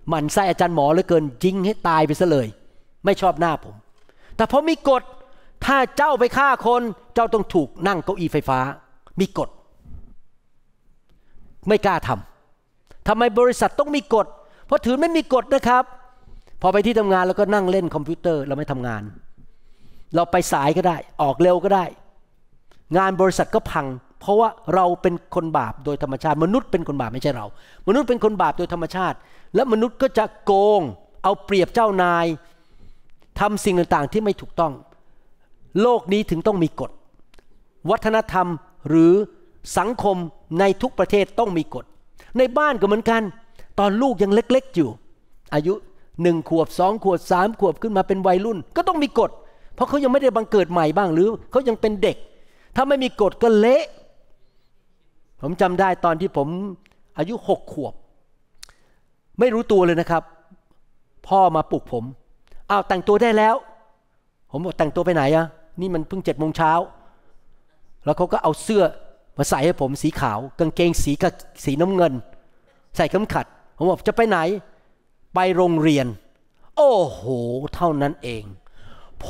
หมันไส้อาจารย์หมอเหลือเกินยิงให้ตายไปซะเลย ไม่ชอบหน้าผม แต่เพราะมีกฎเถ้าเจ้าไปฆ่าคนเจ้าต้องถูกนั่งเก้าอี้ไฟฟ้า มีกฎ ไม่กล้าทำทำไมบริษัทต้องมีกฎเพราะถือไม่มีกฎนะครับ พอไปที่ทำงานแล้วก็นั่งเล่นคอมพิวเตอร์ เราไม่ทำงาน เราไปสายก็ได้ออกเร็วก็ได้ งานบริษัทก็พัง เพราะว่าเราเป็นคนบาป โดยธรรมชาติ มนุษย์เป็นคนบาปไม่ใช่เรามนุษย์เป็นคนบาปโดยธรรมชาติ และมนุษย์ก็จะโกง เอาเปรียบเจ้านายทำสิ่งต่างๆ ที่ไม่ถูกต้องโลกนี้ถึงต้องมีกฎ วัฒนธรรมหรือสังคมในทุกประเทศต้องมีกฎ ในบ้านก็เหมือนกัน ตอนลูกยังเล็กๆอยู่ อายุหนึ่งขวบสองขวบสามขวบขึ้นมาเป็นวัยรุ่นก็ต้องมีกฎเพราะเขายังไม่ได้บังเกิดใหม่บ้างหรือ เขายังเป็นเด็ก ถ้าไม่มีกฎก็เละผมจำได้ตอนที่ผม อายุหกขวบ ไม่รู้ตัวเลยนะครับ พ่อมาปลุกผมอ้าวแต่งตัวได้แล้ว ผมบอกแต่งตัวไปไหนอะนี่มันเพิ่งเจ็ดโมงเช้า แล้วเขาก็เอาเสื้อมาใส่ให้ผมสีขาว กางเกงสีกับสีน้ำเงิน ใส่เข็มขัด ผมบอกจะไปไหน ไปโรงเรียน โอ้โหเท่านั้นเอง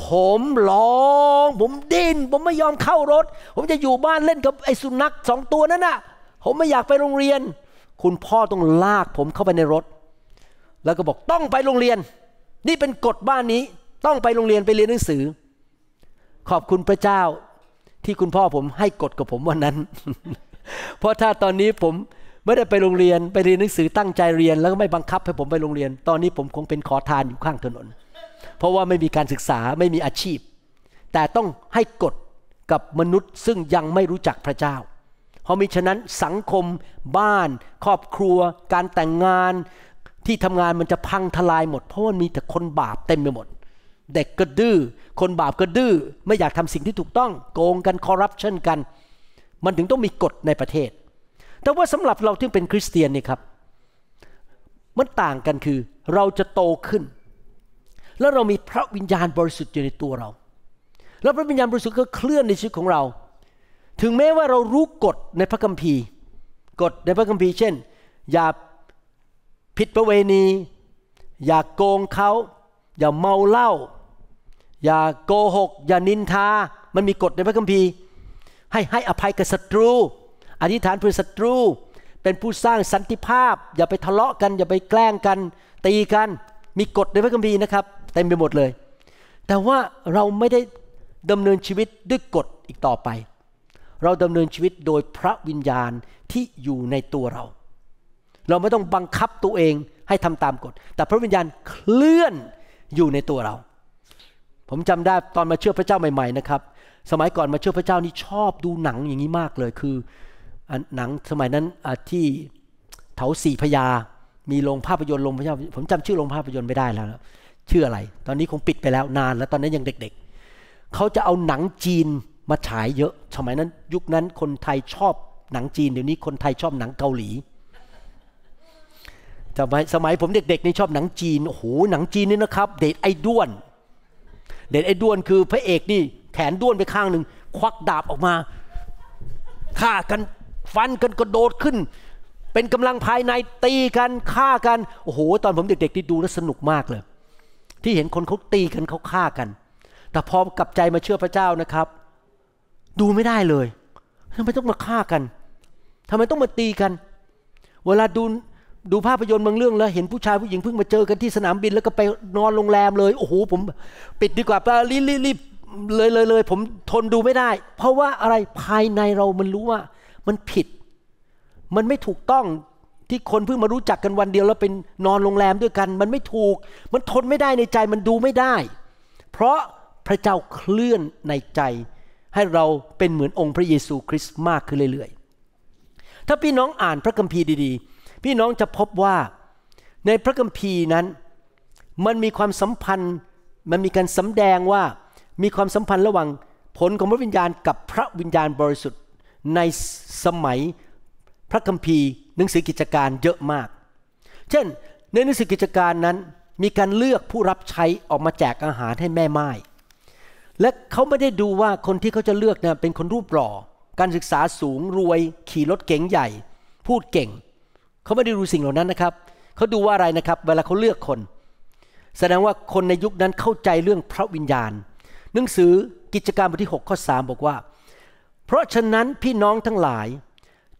ผมร้อง ผมดิ้นผมไม่ยอมเข้ารถ ผมจะอยู่บ้านเล่นกับไอ้สุนัขสองตัวนั่นน่ะ ผมไม่อยากไปโรงเรียน คุณพ่อต้องลาก ผมเข้าไปในรถ แล้วก็บอก ต้องไปโรงเรียน นี่เป็นกฎบ้านนี้ ต้องไปโรงเรียนไปเรียนหนังสือขอบคุณพระเจ้าที่คุณพ่อผมให้กฎกับผมวันนั้น เพราะถ้าตอนนี้ผมไม่ได้ไปโรงเรียนไปเรียนหนังสือตั้งใจเรียนแล้วก็ไม่บังคับให้ผมไปโรงเรียน ตอนนี้ผมคงเป็นขอทานอยู่ข้างถนน เพราะว่าไม่มีการศึกษาไม่มีอาชีพ แต่ต้องให้กฎกับมนุษย์ซึ่งยังไม่รู้จักพระเจ้า เพราะมิฉะนั้นสังคมบ้าน ครอบครัว การแต่งงานที่ทำงานมันจะพังทลายหมดเพราะมันมีแต่คนบาปเต็มไปหมดเด็กก็ดื้อคนบาปก็ดื้อไม่อยากทำสิ่งที่ถูกต้อง โกงกันคอร์รัปชันกัน มันถึงต้องมีกฎในประเทศ แต่ว่าสำหรับเราที่เป็นคริสเตียนนี่ครับ มันต่างกันคือเราจะโตขึ้น แล้วเรามีพระวิญญาณบริสุทธิ์อยู่ในตัวเรา แล้วพระวิญญาณบริสุทธิ์ก็เคลื่อนในชีวิตของเรา ถึงแม้ว่าเรารู้กฎในพระคัมภีร์กฎในพระคัมภีร์เช่น อย่าผิดประเวณี อย่าโกงเขาอย่าเมาเหล้าอย่าโกหก อย่านินทา มันมีกฎในพระคัมภีร์ ให้ให้อภัยกับศัตรูอธิษฐานเพื่อศัตรู เป็นผู้สร้างสันติภาพ อย่าไปทะเลาะกันอย่าไปแกล้งกันตีกันมีกฎในพระคัมภีร์นะครับเต็มไปหมดเลย แต่ว่าเราไม่ได้ดำเนินชีวิตด้วยกฎอีกต่อไป เราดำเนินชีวิตโดยพระวิญญาณที่อยู่ในตัวเรา เราไม่ต้องบังคับตัวเองให้ทำตามกฎแต่พระวิญญาณเคลื่อนอยู่ในตัวเราผมจำได้ตอนมาเชื่อพระเจ้าใหม่ๆนะครับสมัยก่อนมาเชื่อพระเจ้านี่ชอบดูหนังอย่างนี้มากเลย คือหนังสมัยนั้นที่เถาสีพยา มีโรงภาพยนตร์โรงภาพยนตร์ผมจำชื่อโรงภาพยนตร์ไม่ได้แล้วชื่ออะไร ตอนนี้คงปิดไปแล้วนานแล้วตอนนั้นยังเด็กๆ เขาจะเอาหนังจีนมาฉายเยอะ สมัยนั้นยุคนั้นคนไทยชอบหนังจีน เดี๋ยวนี้คนไทยชอบหนังเกาหลีสมัยสมัยผมเด็กๆนี่ชอบหนังจีนโอ้โหหนังจีนนี่นะครับเดทไอ้ด้วนเด็นไอ้ด้วนคือพระเอกนี่แขนด้วนไปข้างหนึ่งควักดาบออกมาฆ่ากัน ฟันกันกระโดดขึ้น เป็นกำลังภายในตีกันฆ่ากันโอ้โหตอนผมเด็ก ๆ ที่ดูแล้วสนุกมากเลย ที่เห็นคนเขาตีกันเขาฆ่ากัน แต่พอกลับใจมาเชื่อพระเจ้านะครับ ดูไม่ได้เลยทำไมต้องมาฆ่ากันทำไมต้องมาตีกันเวลาดูดูภาพยนตร์บางเรื่องแล้วเห็นผู้ชายผู้หญิงเพิ่งมาเจอกันที่สนามบิน แล้วก็ไปนอนโรงแรมเลยโอ้โหผม ปิดดีกว่ารีบรีบรีบเลยเลยเลยผมทนดูไม่ได้ เพราะว่าอะไรภายในเรามันรู้ว่า มันผิด มันไม่ถูกต้องที่คนเพิ่งมารู้จักกันวันเดียว แล้วเป็นนอนโรงแรมด้วยกัน มันไม่ถูก มันทนไม่ได้ในใจมันดูไม่ได้ เพราะพระเจ้าเคลื่อนในใจ ให้เราเป็นเหมือนองค์พระเยซู คริสต์มากขึ้นเรื่อยๆถ้าพี่น้องอ่านพระคัมภีร์ดี ๆพี่น้องจะพบว่า ในพระคัมภีร์นั้นมันมีความสัมพันธ์มันมีการสำแดงว่ามีความสัมพันธ์ระหว่างผลของพระวิญญาณกับพระวิญญาณบริสุทธิ์ในสมัยพระคัมภีร์หนังสือกิจการเยอะมาก เช่นในหนังสือกิจการนั้นมีการเลือกผู้รับใช้ออกมาแจกอาหารให้แม่ไม้และเขาไม่ได้ดูว่าคนที่เขาจะเลือกน่ะเป็นคนรูปหล่อการศึกษาสูงรวยขี่รถเก๋งใหญ่ พูดเก่งเขาไม่ได้ดูสิ่งเหล่านั้นนะครับ เขาดูว่าอะไรนะครับ เวลาเขาเลือกคน แสดงว่าคนในยุคนั้นเข้าใจเรื่องพระวิญญาณ หนังสือกิจการบทที่ 6ข้อ3บอกว่า เพราะฉะนั้นพี่น้องทั้งหลาย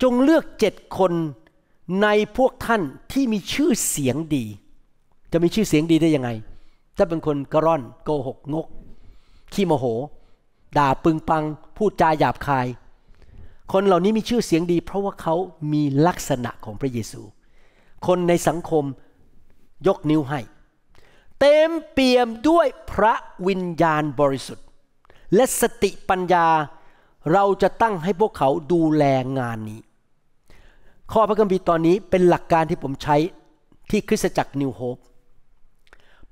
จงเลือกเจ็ดคนในพวกท่านที่มีชื่อเสียงดี จะมีชื่อเสียงดีได้ยังไงถ้าเป็นคนกระร่อนโกหก งก ขี้โมโห ด่าปึงปัง พูดจาหยาบคายคนเหล่านี้มีชื่อเสียงดีเพราะว่าเขามีลักษณะของพระเยซู คนในสังคมยกนิ้วให้ เต็มเปี่ยมด้วยพระวิญญาณบริสุทธิ์ และสติปัญญาเราจะตั้งให้พวกเขาดูแลงานนี้ ข้อพระคัมภีร์ตอนนี้เป็นหลักการที่ผมใช้ที่คริสตจักรนิวโฮป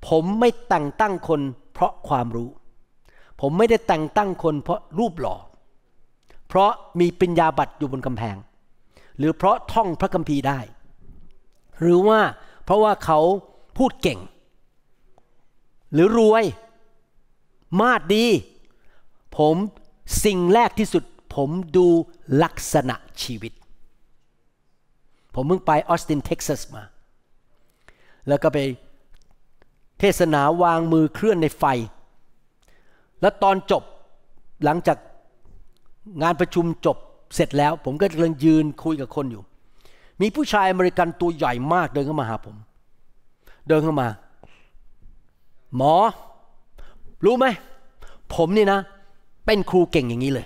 ผมไม่แต่งตั้งคนเพราะความรู้ ผมไม่ได้แต่งตั้งคนเพราะรูปหล่อเพราะมีปัญญาบัตรอยู่บนกำแพง หรือเพราะท่องพระคัมภีร์ได้ หรือว่าเพราะว่าเขาพูดเก่ง หรือรวยมาดดี ผมสิ่งแรกที่สุด ผมดูลักษณะชีวิต ผมเพิ่งไปออสตินเท็กซัสมา แล้วก็ไปเทศนาวางมือเคลื่อนในไฟ แล้วตอนจบหลังจากงานประชุมจบเสร็จแล้ว ผมก็กำลังยืนคุยกับคนอยู่ มีผู้ชายอเมริกันตัวใหญ่มาก เดินเข้ามาหาผม เดินเข้ามา หมอ รู้ไหมผมนี่นะ เป็นครูเก่งอย่างนี้เลย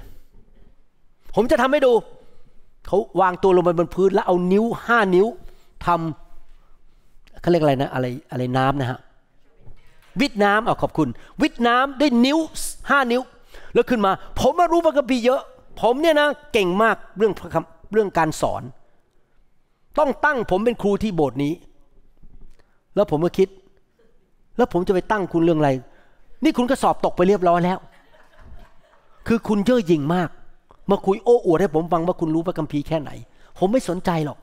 ผมจะทำให้ดูเขาวางตัวลงไปบนพื้นแล้วเอานิ้วห้านิ้วทำเขาเรียกอะไรนะ อะไรอะไรน้ำนะฮะวิดน้ำเอาขอบคุณวิดน้ำด้วยนิ้วห้านิ้วแล้วขึ้นมาผมมารู้พระคัมภีร์เยอะ ผมเนี่ยนะเก่งมากเรื่องเรื่องการสอน ต้องตั้งผมเป็นครูที่โบสถ์นี้ แล้วผมก็คิด แล้วผมจะไปตั้งคุณเรื่องอะไร นี่คุณก็สอบตกไปเรียบร้อยแล้ว คือคุณเย่อหยิ่งมาก มาคุยโอ้อวดให้ผมฟังว่าคุณรู้พระคัมภีร์แค่ไหน ผมไม่สนใจหรอก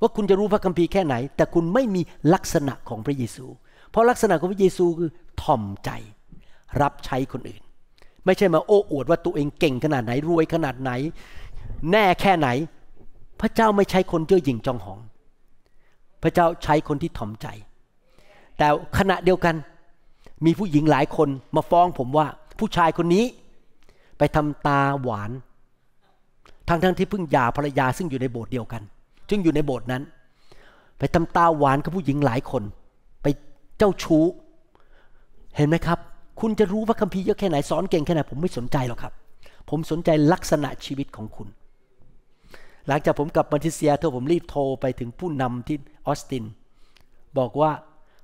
ว่าคุณจะรู้พระคัมภีร์แค่ไหน แต่คุณไม่มีลักษณะของพระเยซู เพราะลักษณะของพระเยซูคือถ่อมใจรับใช้คนอื่นไม่ใช่มาโอ้อวดว่าตัวเองเก่งขนาดไหนรวยขนาดไหน แน่แค่ไหน พระเจ้าไม่ใช้คนเย้าหยิ่งจองหอง พระเจ้าใช้คนที่ถ่อมใจ แต่ขณะเดียวกัน มีผู้หญิงหลายคนมาฟ้องผมว่าผู้ชายคนนี้ ไปทำตาหวานทั้งทั้งที่เพิ่งหย่าภรรยาซึ่งอยู่ในโบสถ์เดียวกันซึ่งอยู่ในโบสถ์นั้น ไปทำตาหวานกับผู้หญิงหลายคน ไปเจ้าชู้เห็นไหมครับคุณจะรู้ว่าคัมภีร์เยอะแค่ไหนสอนเก่งแค่ไหนผมไม่สนใจหรอกครับ ผมสนใจลักษณะชีวิตของคุณ หลังจากผมกลับมาทิเซียเธอผมรีบโทรไปถึงผู้นำที่ออสตินบอกว่า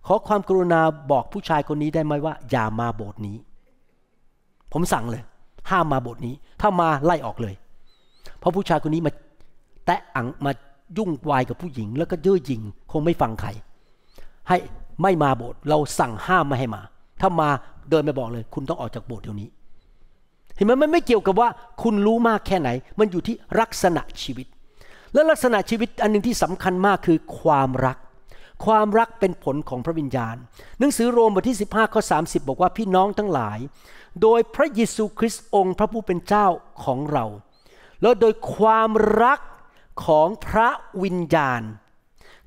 ขอความกรุณาบอกผู้ชายคนนี้ได้ไหมว่า อย่ามาโบสถ์นี้ ผมสั่งเลย ห้ามมาโบสถ์นี้ ถ้ามาไล่ออกเลย เพราะผู้ชายคนนี้มาแตะอังมายุ่งวายกับผู้หญิง แล้วก็เย่อหยิ่งคงไม่ฟังใครให้ไม่มาโบสถ์เราสั่งห้ามไม่ให้มา ถ้ามาเดินไปบอกเลยคุณต้องออกจากโบสถ์เดี๋ยวนี้ เห็นไหมมันไม่เกี่ยวกับว่าคุณรู้มากแค่ไหน มันอยู่ที่ลักษณะชีวิต และลักษณะชีวิตอันหนึ่งที่สำคัญมากคือความรัก ความรักเป็นผลของพระวิญญาณ หนังสือโรมบทที่ 15ข้อสาบอกว่าพี่น้องทั้งหลาย โดยพระเยซูคริสต์องค์พระผู้เป็นเจ้าของเรา แล้วโดยความรักของพระวิญญาณ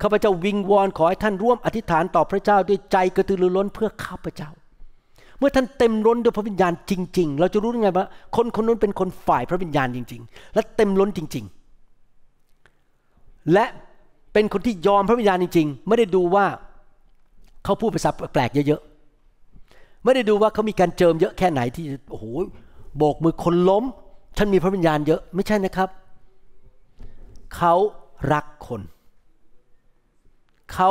ข้าพเจ้าวิงวอนขอให้ท่านร่วมอธิษฐานต่อพระเจ้าด้วยใจกระตือรือร้นเพื่อข้าพเจ้ามื่อท่านเต็มล้นด้วยพระวิญญาณจริงๆ เราจะรู้ยังไงว่า คนคนนั้นเป็นคนฝ่ายพระวิญญาณจริง ๆ และเต็มล้นจริง ๆ และเป็นคนที่ยอมพระวิญญาณจริง ๆ ไม่ได้ดูว่าเขาพูดภาษาแปลกๆเยอะๆ ไม่ได้ดูว่าเขามีการเจิมเยอะแค่ไหนที่โอ้โหโบกมือคนล้ม ฉันมีพระวิญญาณเยอะไม่ใช่นะครับเขารักคน เขา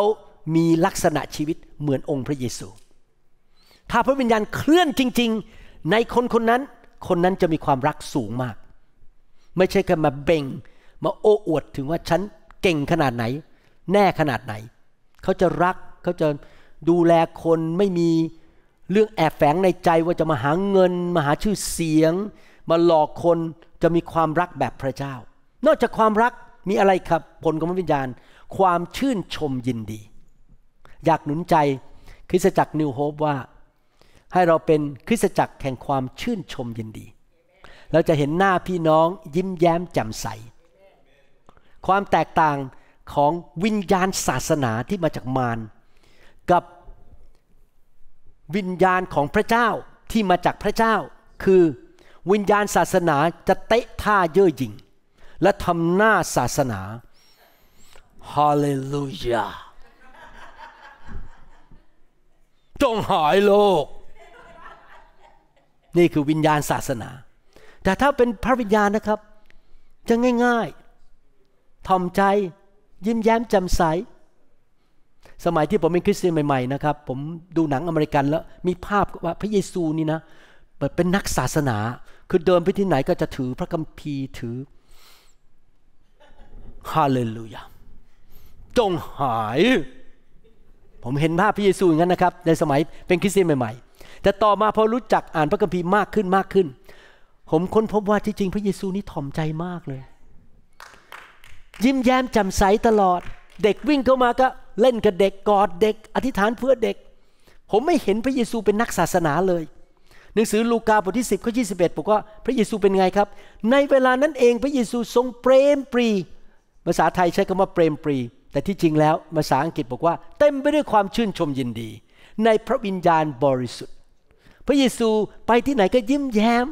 มีลักษณะชีวิตเหมือนองค์พระเยซูถ้าพระวิญญาณเคลื่อนจริงๆในคนคนนั้นคนนั้นจะมีความรักสูงมาก ไม่ใช่แค่มาเบ่งมาโอ้อวดถึงว่าฉันเก่งขนาดไหน แน่ขนาดไหน เขาจะรัก เขาจะดูแลคนไม่มีเรื่องแอบแฝงในใจว่าจะมาหาเงิน มาหาชื่อเสียง มาหลอกคนจะมีความรักแบบพระเจ้า นอกจากความรักมีอะไรครับ ผลของพระวิญญาณความชื่นชมยินดี อยากหนุนใจคริสตจักรนิวโฮปว่าให้เราเป็นคริสตจักรแห่งความชื่นชมยินดี เราจะเห็นหน้าพี่น้องยิ้มแย้มแจ่มใส ความแตกต่างของวิญญาณศาสนาที่มาจากมาร กับวิญญาณของพระเจ้าที่มาจากพระเจ้า คือวิญญาณศาสนาจะเตะท่าเย่อหยิ่งและทำหน้าศาสนาฮาเลลูยาจงหายโลกนี่คือวิญญาณศาสนา แต่ถ้าเป็นพระวิญญาณนะครับจะง่ายๆทอมใจยิ้มแย้มแจ่มใส สมัยที่ผมเป็นคริสเตียนใหม่ๆนะครับผมดูหนังอเมริกันแล้วมีภาพว่าพระเยซูนี่นะ เป็นนักศาสนา คือเดินไปที่ไหนก็จะถือพระคัมภีร์ถือฮาเลลูยาจงหาย ผมเห็นภาพพระเยซูอย่างนั้นนะครับ ในสมัยเป็นคริสเตียนใหม่ๆแต่ต่อมาพอรู้จักอ่านพระคัมภีร์มากขึ้นมากขึ้น ผมค้นพบว่าที่จริงพระเยซูนี่ถ่อมใจมากเลย ยิ้มแย้มแจ่มใสตลอด เด็กวิ่งเข้ามาก็เล่นกับเด็กกอดเด็กอธิษฐานเพื่อเด็ก ผมไม่เห็นพระเยซูเป็นนักศาสนาเลย หนังสือลูกาบทที่10ข้อสิบอกว่าพระเยซูเป็นไงครับ ในเวลานั้นเองพระเยซูทรงเปรมปรี ภาษาไทยใช้คำว่าเปรมปรี แต่ที่จริงแล้วภาษาอังกฤษบอกว่าเต็มไปด้วยความชื่นชมยินดี ในพระวิญญาณบริสุทธิ์พระเยซูไปที่ไหนก็ยิ้มแย้ม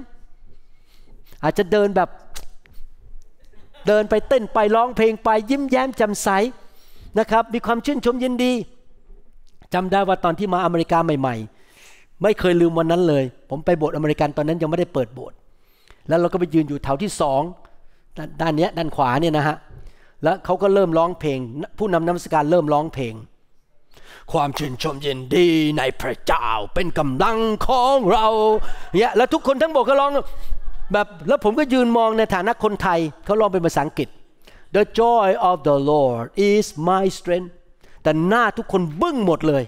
อาจจะเดินแบบเดินไปเต้นไปร้องเพลงไปยิ้มแย้มแจ่มใสนะครับมีความชื่นชมยินดี จำได้ว่าตอนที่มาอเมริกาใหม่ๆ ไม่เคยลืมวันนั้นเลย ผมไปโบสถ์อเมริกันตอนนั้นยังไม่ได้เปิดโบสถ์แล้วเราก็ไปยืนอยู่แถวที่สองด้านนี้ด้านขวาเนี่ยนะฮะแล้วเขาก็เริ่มร้องเพลงผู้นำนมำสการเริ่มร้องเพลงความชื่นชมยินดีในพระเจ้าเป็นกำลังของเราเนี่ยแล้วทุกคนทั้งบมก็ร้องแบบแล้วผมก็ยืนมองในฐานะคนไทย เขาลองเป็นภาษาอังกฤษ The joy of the Lord is my strength แต่หน้าทุกคนบึ้งหมดเลย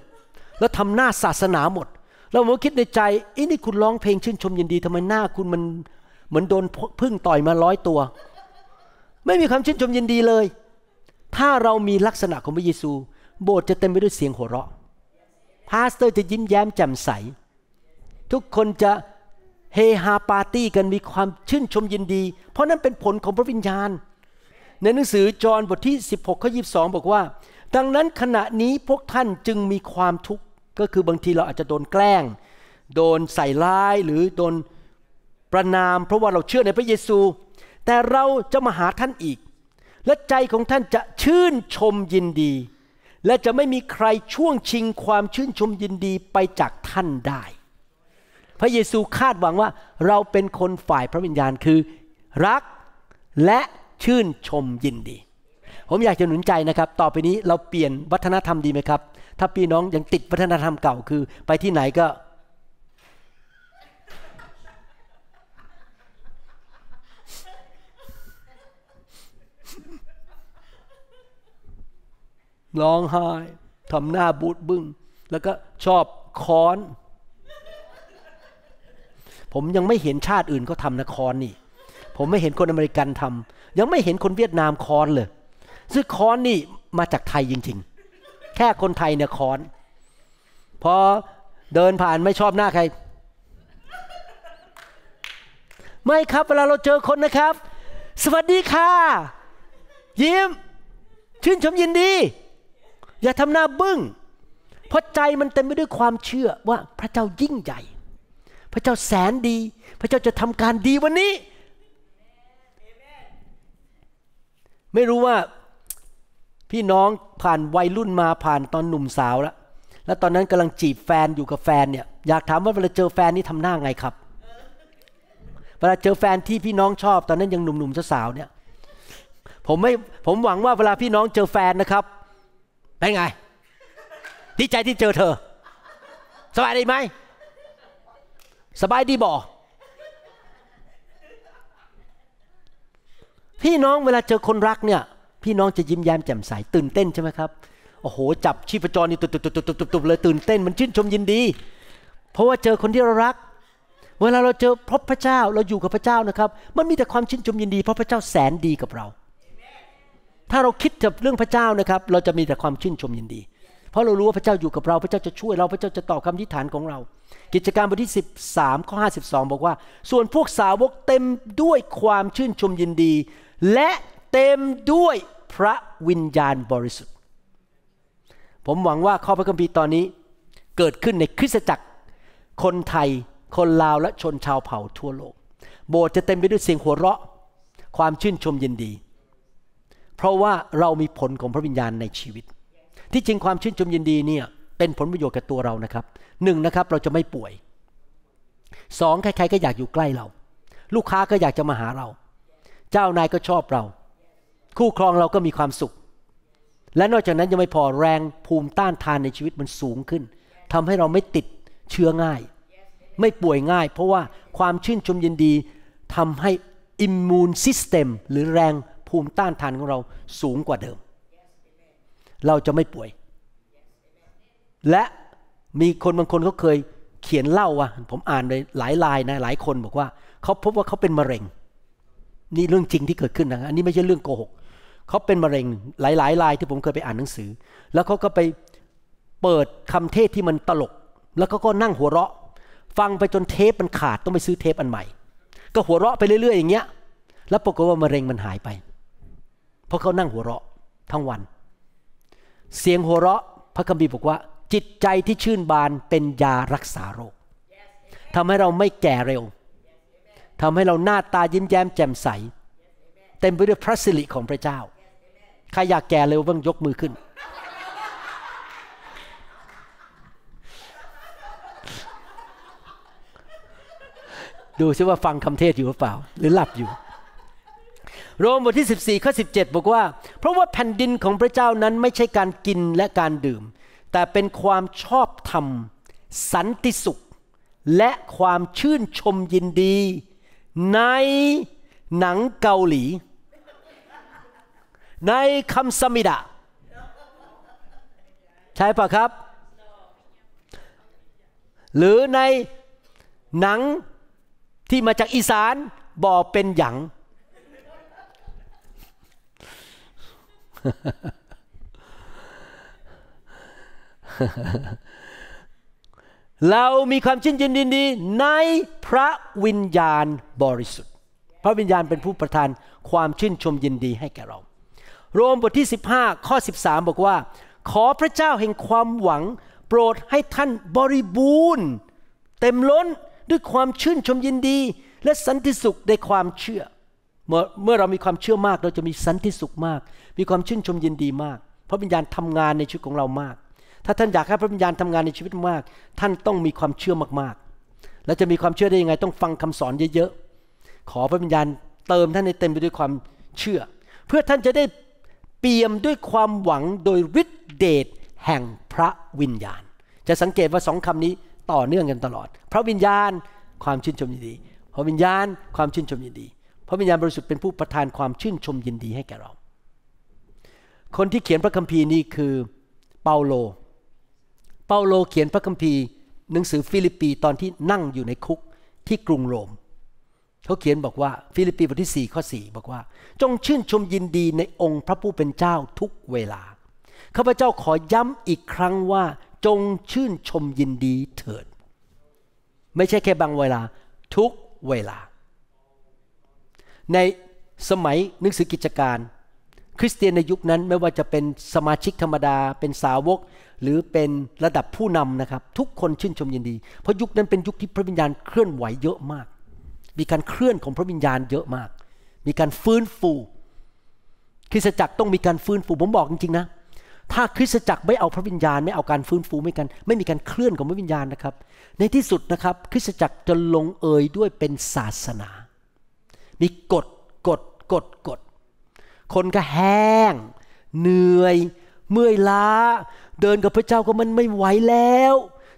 แล้วทำหน้าศาสนาหมดแล้วผมคิดในใจอีนี่คุณร้องเพลงชื่นชมยินดีทำไมหน้าคุณมัน เหมือนโดนพึ่งต่อยมาร้อยตัว ไม่มีความชื่นชมยินดีเลย ถ้าเรามีลักษณะของพระเยซูโบสถ์จะเต็มไปด้วยเสียงหัวเราะพาสเตอร์จะยิ้มแย้มแจ่มใส ทุกคนจะเฮฮาปาร์ตี้กันมีความชื่นชมยินดี เพราะนั่นเป็นผลของพระวิญญาณ ในหนังสือจอห์นบทที่ 16ข้อ22 บอกว่า ดังนั้นขณะนี้พวกท่านจึงมีความทุกข์ ก็คือบางทีเราอาจจะโดนแกล้ง โดนใส่ร้ายหรือโดนประนาม เพราะว่าเราเชื่อในพระเยซู แต่เราจะมาหาท่านอีก และใจของท่านจะชื่นชมยินดีและจะไม่มีใครช่วงชิงความชื่นชมยินดีไปจากท่านได้ พระเยซูคาดหวังว่าเราเป็นคนฝ่ายพระวิญญาณคือ รักและชื่นชมยินดี ผมอยากจะหนุนใจนะครับ ต่อไปนี้เราเปลี่ยนวัฒนธรรมดีไหมครับ ถ้าพี่น้องยังติดวัฒนธรรมเก่าคือ ไปที่ไหนก็ร้องไห้ทำหน้าบูดบึง้งแล้วก็ชอบค้อน ผมยังไม่เห็นชาติอื่นเขาทำนะคอนนี่ ผมไม่เห็นคนอเมริกันทำยังไม่เห็นคนเวียดนามค้อนเลย ซึ่งค้อนนี่มาจากไทยจริงๆ แค่คนไทยเนี่ยค้อนพอเดินผ่านไม่ชอบหน้าใคร ไม่ครับ เวลาเราเจอคนนะครับ สวัสดีค่ะ ยิ้ม ชื่นชมยินดีอย่าทำหน้าบึง้ง เพราะใจมันเต็มไปด้วยความเชื่อว่าพระเจ้ายิ่งใหญ่ พระเจ้าแสนดี พระเจ้าจะทำการดีวันนี้ ไม่รู้ว่าพี่น้องผ่านวัยรุ่นมาผ่านตอนหนุ่มสาวแล้วแล้วตอนนั้นกำลังจีบแฟนอยู่กับแฟนเนี่ย อยากถามว่าเวลาเจอแฟนนี่ทำหน้าไงครับ เวลาเจอแฟนที่พี่น้องชอบตอนนั้นยังหนุ่มๆสาวๆเนี่ย ผมไม่ ผมหวังว่าเวลาพี่น้องเจอแฟนนะครับเป็นไงดีใจที่เจอเธอสบายดีไหมสบายดีบกพี่น้องเวลาเจอคนรักเนี่ยพี่น้องจะยิ้มแย้มแจ่มใสตื่นเต้นใช่ไหมครับโอ้โห จับชีพจรนี่ตุบๆเลยตื่นเต้นมันชื่นชมยินดี เพราะว่าเจอคนที่เรารัก เวลาเราเจอพบพระเจ้าเราอยู่กับพระเจ้านะครับ มันมีแต่ความชื่นชมยินดีเพราะพระเจ้าแสนดีกับเราถ้าเราคิดกับเรื่องพระเจ้านะครับ เราจะมีแต่ความชื่นชมยินดี เพราะเรารู้ว่าพระเจ้าอยู่กับเราพระเจ้าจะช่วยเราพระเจ้าจะตอบคำทิฐานของเรา กิจการบทที่ 13 ข้อ 52 บอกว่า ส่วนพวกสาวกเต็มด้วยความชื่นชมยินดี และเต็มด้วยพระวิญญาณบริสุทธิ์ ผมหวังว่าข้อพระคัมภีร์ตอนนี้เกิดขึ้นในคริสตจักร คนไทยคนลาวและชนชาวเผ่าทั่วโลกโบสถ์จะเต็มไปด้วยเสียงหัวเราะ ความชื่นชมยินดีเพราะว่าเรามีผลของพระวิญญาณในชีวิต ที่จริงความชื่นชมยินดีเนี่ยเป็นผลประโยชน์กับตัวเรานะครับหนึ่งนะครับเราจะไม่ป่วย สองใครๆก็อยากอยู่ใกล้เรา ลูกค้าก็อยากจะมาหาเรา เจ้านายก็ชอบเรา คู่ครองเราก็มีความสุข และนอกจากนั้นยังไม่พอแรงภูมิต้านทานในชีวิตมันสูงขึ้น ทำให้เราไม่ติดเชื้อง่าย ไม่ป่วยง่าย เพราะว่าความชื่นชมยินดี ทำให้อิมมูนซิสเต็มหรือแรงภูมิต้านทานของเราสูงกว่าเดิม เราจะไม่ป่วย และมีคนบางคนเขาเคยเขียนเล่าว่ะ ผมอ่านไปหลายลายนะ หลายคนบอกว่าเขาพบว่าเขาเป็นมะเร็ง นี่เรื่องจริงที่เกิดขึ้นนะ อันนี้ไม่ใช่เรื่องโกหก เขาเป็นมะเร็งหลายหลายลายที่ผมเคยไปอ่านหนังสือ แล้วเขาก็ไปเปิดคำเทศที่มันตลก แล้วเขาก็นั่งหัวเราะ ฟังไปจนเทปมันขาดต้องไปซื้อเทปอันใหม่ ก็หัวเราะไปเรื่อยๆอย่างเงี้ย แล้วปรากฏว่ามะเร็งมันหายไปเพราะเขานั่งหัวเราะทั้งวัน เสียงหัวเราะพระคัมภีร์บอกว่า จิตใจที่ชื่นบานเป็นยารักษาโรคทำให้เราไม่แก่เร็วทำให้เราหน้าตายิ้มแย้มแจ่มใส เต็มไปด้วยพระสิริของพระเจ้า ใครอยากแก่เร็วบ้างยกมือขึ้น ดูซิว่าฟังคำเทศอยู่หรือเปล่า หรือหลับอยู่โรมบทที่ 14ข้อ17 บอกว่า เพราะว่าแผ่นดินของพระเจ้านั้นไม่ใช่การกินและการดื่ม แต่เป็นความชอบธรรม สันติสุข และความชื่นชมยินดี ในหนังเกาหลี ในคำสมิดะใช่ปะครับ หรือในหนังที่มาจากอีสานบ่อเป็นหยังเรามีความชื่นชมยินดี ในพระวิญญาณบริสุทธิ์พระวิญญาณเป็นผู้ประทาน ความชื่นชมยินดีให้แก่เรา โรมบทที่15 ข้อ 13 บอกว่า ขอพระเจ้าแห่งความหวัง โปรดให้ท่านบริบูรณ์ เต็มล้นด้วยความชื่นชมยินดี และสันติสุขในความเชื่อเมื่อเมื่อเรามีความเชื่อมากเราจะมีสันติสุขมาก มีความชื่นชมยินดีมากพระวิญญาณทำงานในชีวิตของเรามาก ถ้าท่านอยากให้พระวิญญาณทำงานในชีวิตมาก ท่านต้องมีความเชื่อมากๆ และจะมีความเชื่อได้ยังไง ต้องฟังคำสอนเยอะๆขอพระวิญญาณเติมท่านในเต็มไปด้วยความเชื่อ เพื่อท่านจะได้เปี่ยมด้วยความหวังโดยฤทธิเดชแห่งพระวิญญาณ จะสังเกตว่าสองคำนี้ต่อเนื่องกันตลอด พระวิญญาณความชื่นชมยินดีพระวิญญาณความชื่นชมยินดีระวิญญาณบริสุทธิ์เป็นผู้ประทานความชื่นชมยินดีให้แก่เรา คนที่เขียนพระคัมภีร์นี้คือ เปาโล เปาโลเขียนพระคัมภีร์หนังสือฟิลิปปีตอนที่นั่งอยู่ในคุกที่กรุงโรม เขาเขียนบอกว่า ฟิลิปปีบทที่ 4ข้อ4บอกว่า จงชื่นชมยินดีในองค์พระผู้เป็นเจ้าทุกเวลา ข้าพเจ้าขอย้ำอีกครั้งว่า จงชื่นชมยินดีเถิด ไม่ใช่แค่บางเวลาทุกเวลาในสมัยหนังสือกิจการ คริสเตียนในยุคนั้นไม่ว่าจะเป็นสมาชิกธรรมดาเป็นสาวก หรือเป็นระดับผู้นำนะครับทุกคนชื่นชมยินดี เพราะยุคนั้นเป็นยุคที่พระวิญญาณเคลื่อนไหวเยอะมาก มีการเคลื่อนของพระวิญญาณเยอะมาก มีการฟื้นฟูคริสตจักรต้องมีการฟื้นฟูผมบอกจริง ๆ นะ ถ้าคริสตจักรไม่เอาพระวิญญาณ ไม่เอาการฟื้นฟูไม่กัน ไม่มีการเคลื่อนของพระวิญญาณนะครับ ในที่สุดนะครับ คริสตจักรจะลงเอยด้วยเป็นศาสนามีกดกดกดกด คนก็แห้งเหนื่อย เมื่อยล้า เดินกับพระเจ้าก็มันไม่ไหวแล้ว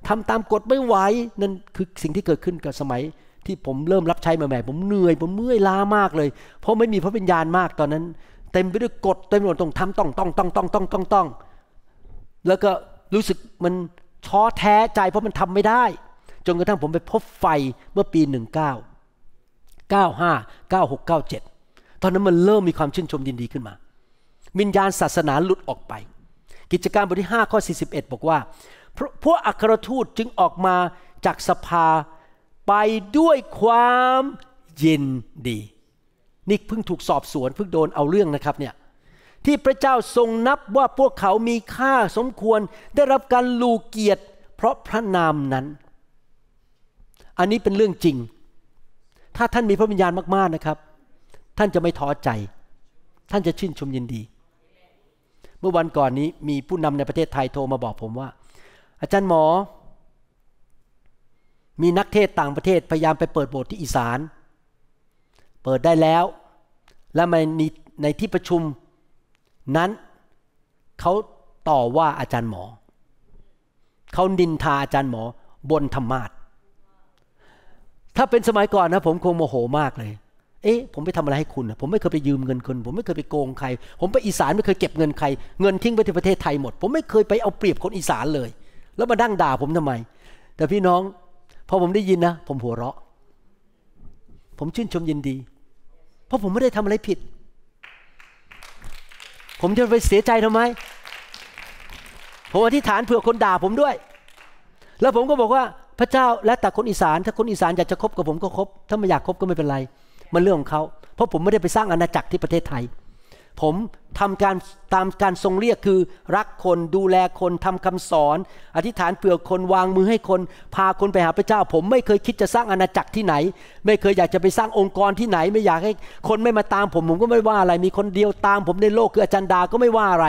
ทำตามกฎไม่ไหวนั่นคือสิ่งที่เกิดขึ้นกับสมัยที่ผมเริ่มรับใช้ใหม่ๆผมเหนื่อยผมเมื่อยล้ามากเลยเพราะไม่มีพระวิญญาณมากตอนนั้น เต็มไปด้วยกฎเต็มไปหมดต้องทำต้องต้องต้องต้องต้องต้องต้องแล้วก็รู้สึกมันท้อแท้ใจ เพราะมันทำไม่ได้จนกระทั่งผมไปพบไฟเมื่อปีหนึ่งเก้า95 96 97ตอนนั้นมันเริ่มมีความชื่นชมยินดีขึ้นมาวิญญาณศาสนาหลุดออกไป กิจการบทที่5ข้อ 41 บอกว่า พวกอัครทูตจึงออกมาจากสภาไปด้วยความยินดี นี่เพิ่งถูกสอบสวนเพิ่งโดนเอาเรื่องนะครับเนี่ยที่พระเจ้าทรงนับว่าพวกเขามีค่าสมควร ได้รับการลูเกียรติ เพราะพระนามนั้น อันนี้เป็นเรื่องจริงถ้าท่านมีพระวิญญาณมากๆนะครับ ท่านจะไม่ท้อใจ ท่านจะชื่นชมยินดี เมื่อวันก่อนนี้มีผู้นำในประเทศไทยโทรมาบอกผมว่า อาจารย์หมอมีนักเทศต่างประเทศพยายามไปเปิดโบสถ์ที่อีสาน เปิดได้แล้วและในในที่ประชุมนั้นเขาต่อว่าอาจารย์หมอ เขานินทาอาจารย์หมอบนธรรมาทถ้าเป็นสมัยก่อนนะ ผมคงโมโหมากเลย เอ๊ะผมไปทำอะไรให้คุณ ผมไม่เคยไปยืมเงินคุณ ผมไม่เคยไปโกงใคร ผมไปอีสานไม่เคยเก็บเงินใคร เงินทิ้งไปที่ประเทศไทยหมด ผมไม่เคยไปเอาเปรียบคนอีสานเลย แล้วมาดั้งด่าผมทำไม แต่พี่น้องพอผมได้ยินนะผมหัวเราะ ผมชื่นชมยินดี เพราะผมไม่ได้ทำอะไรผิด ผมจะไปเสียใจทำไมผมอธิษฐานเผื่อคนด่าผมด้วย แล้วผมก็บอกว่าพระเจ้าและแต่คนอีสาน ถ้าคนอีสานอยากจะคบกับผมก็คบ ถ้าไม่อยากคบก็ไม่เป็นไร มันเรื่องของเขา เพราะผมไม่ได้ไปสร้างอาณาจักรที่ประเทศไทย ผมทำการตามการทรงเรียกคือ รักคนดูแลคนทำคำสอน อธิษฐานเผื่อคนวางมือให้คน พาคนไปหาพระเจ้า ผมไม่เคยคิดจะสร้างอาณาจักรที่ไหน ไม่เคยอยากจะไปสร้างองค์กรที่ไหน ไม่อยากให้คนไม่มาตามผมผมก็ไม่ว่าอะไร มีคนเดียวตามผมในโลกคืออาจารย์ดาก็ไม่ว่าอะไร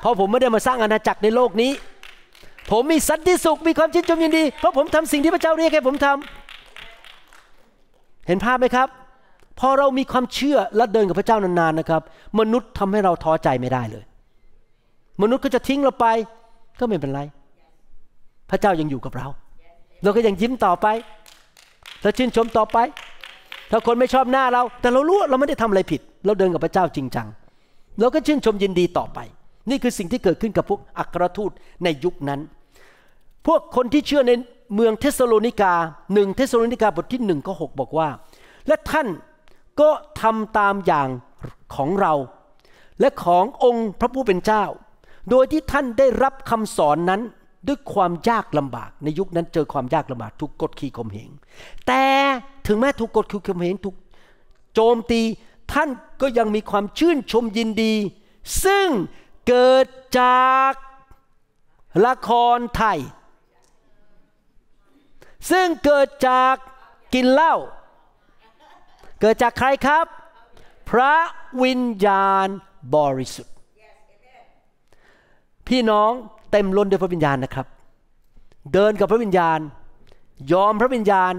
เพราะผมไม่ได้มาสร้างอาณาจักรในโลกนี้ผมมีสันติสุข มีความชื่นชมยินดี เพราะผมทำสิ่งที่พระเจ้าเรียกให้ผมทำ เห็นภาพไหมครับ พอเรามีความเชื่อและเดินกับพระเจ้านานๆนะครับ มนุษย์ทำให้เราท้อใจไม่ได้เลย มนุษย์ก็จะทิ้งเราไป ก็ไม่เป็นไร พระเจ้ายังอยู่กับเรา เราก็ยังยิ้มต่อไปและชื่นชมต่อไป ถ้าคนไม่ชอบหน้าเรา แต่เรารู้เราไม่ได้ทำอะไรผิด เราเดินกับพระเจ้าจริงจังเราก็ชื่นชมยินดีต่อไป นี่คือสิ่งที่เกิดขึ้นกับพวกอัครทูตในยุคนั้นพวกคนที่เชื่อในเมืองเทสโลนิกาหนึ่งเทสโลนิกาบทที่หนึ่งก็หบอกว่า และท่านก็ทำตามอย่างของเรา และขององค์พระผู้เป็นเจ้า โดยที่ท่านได้รับคำสอนนั้นด้วยความยากลำบาก ในยุคนั้นเจอความยากลำบากถูกกดขี่ข่มเหงแต่ถึงแม้ถูกกดขี่ข่มเหงถูกโจมตีท่านก็ยังมีความชื่นชมยินดี ซึ่งเกิดจากละครไทยซึ่งเกิดจากกินเหล้า เกิดจากใครครับ พระวิญญาณบริสุทธิ์พี่น้องเต็มล้นด้วยพระวิญญาณนะครับ เดินกับพระวิญญาณ ยอมพระวิญญาณ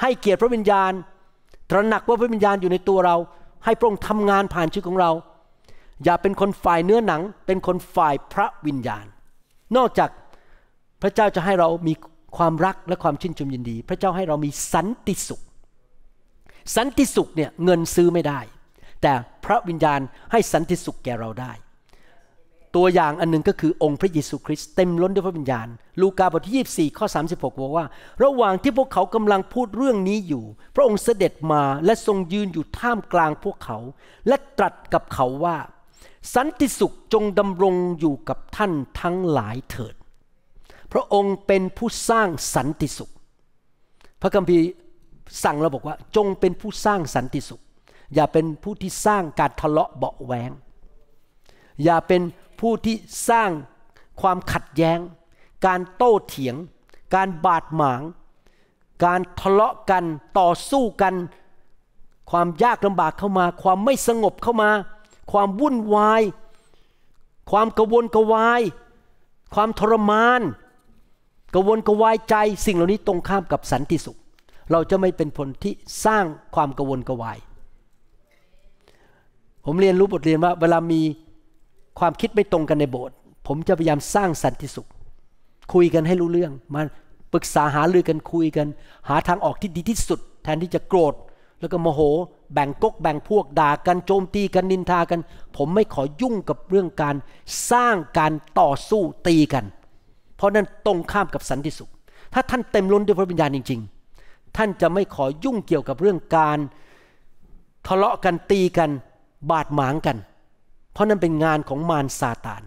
ให้เกียรติพระวิญญาณ ตระหนักว่าพระวิญญาณอยู่ในตัวเรา ให้พระองค์ทำงานผ่านชีวิตของเรา อย่าเป็นคนฝ่ายเนื้อหนัง เป็นคนฝ่ายพระวิญญาณ นอกจากพระเจ้าจะให้เรามีความรักและความชื่นชมยินดี พระเจ้าให้เรามีสันติสุข สันติสุขเนี่ยเงินซื้อไม่ได้ แต่พระวิญญาณให้สันติสุขแก่เราได้ ตัวอย่างอันหนึ่งก็คือ องค์พระเยซูคริสต์เต็มล้นด้วยพระวิญญาณ ลูกาบทที่24ข้อ 36บอกว่า ระหว่างที่พวกเขากำลังพูดเรื่องนี้อยู่ พระองค์เสด็จมาและทรงยืนอยู่ท่ามกลางพวกเขาและตรัสกับเขาว่า สันติสุขจงดำรงอยู่กับท่านทั้งหลายเถิดพระองค์เป็นผู้สร้างสันติสุข พระคัมภีร์สั่งเราบอกว่า จงเป็นผู้สร้างสันติสุข อย่าเป็นผู้ที่สร้างการทะเลาะเบาแหวง อย่าเป็นผู้ที่สร้างความขัดแย้ง การโต้เถียง การบาดหมาง การทะเลาะกัน ต่อสู้กัน ความยากลำบากเข้ามา ความไม่สงบเข้ามา ความวุ่นวาย ความกระวนกระวาย ความทรมานกวนกระวายใจสิ่งเหล่านี้ตรงข้ามกับสันติสุข เราจะไม่เป็นผลที่สร้างความกวนกระวาย ผมเรียนรู้บทเรียนว่า เวลามีความคิดไม่ตรงกันในโบสถ์ผมจะพยายามสร้างสันติสุข คุยกันให้รู้เรื่องมาปรึกษาหารือกันคุยกัน หาทางออกที่ดีที่สุด แทนที่จะโกรธ แล้วก็โมโหแบ่งกกแบ่งพวกด่ากันโจมตีกันนินทากัน ผมไม่ขอยุ่งกับเรื่องการสร้างการต่อสู้ตีกันเพราะนั้นตรงข้ามกับสันติสุข ถ้าท่านเต็มล้นด้วยพระวิญญาณจริงๆ ท่านจะไม่ขอยุ่งเกี่ยวกับเรื่องการ ทะเลาะกันตีกันบาดหมางกัน เพราะนั้นเป็นงานของมารซาตาน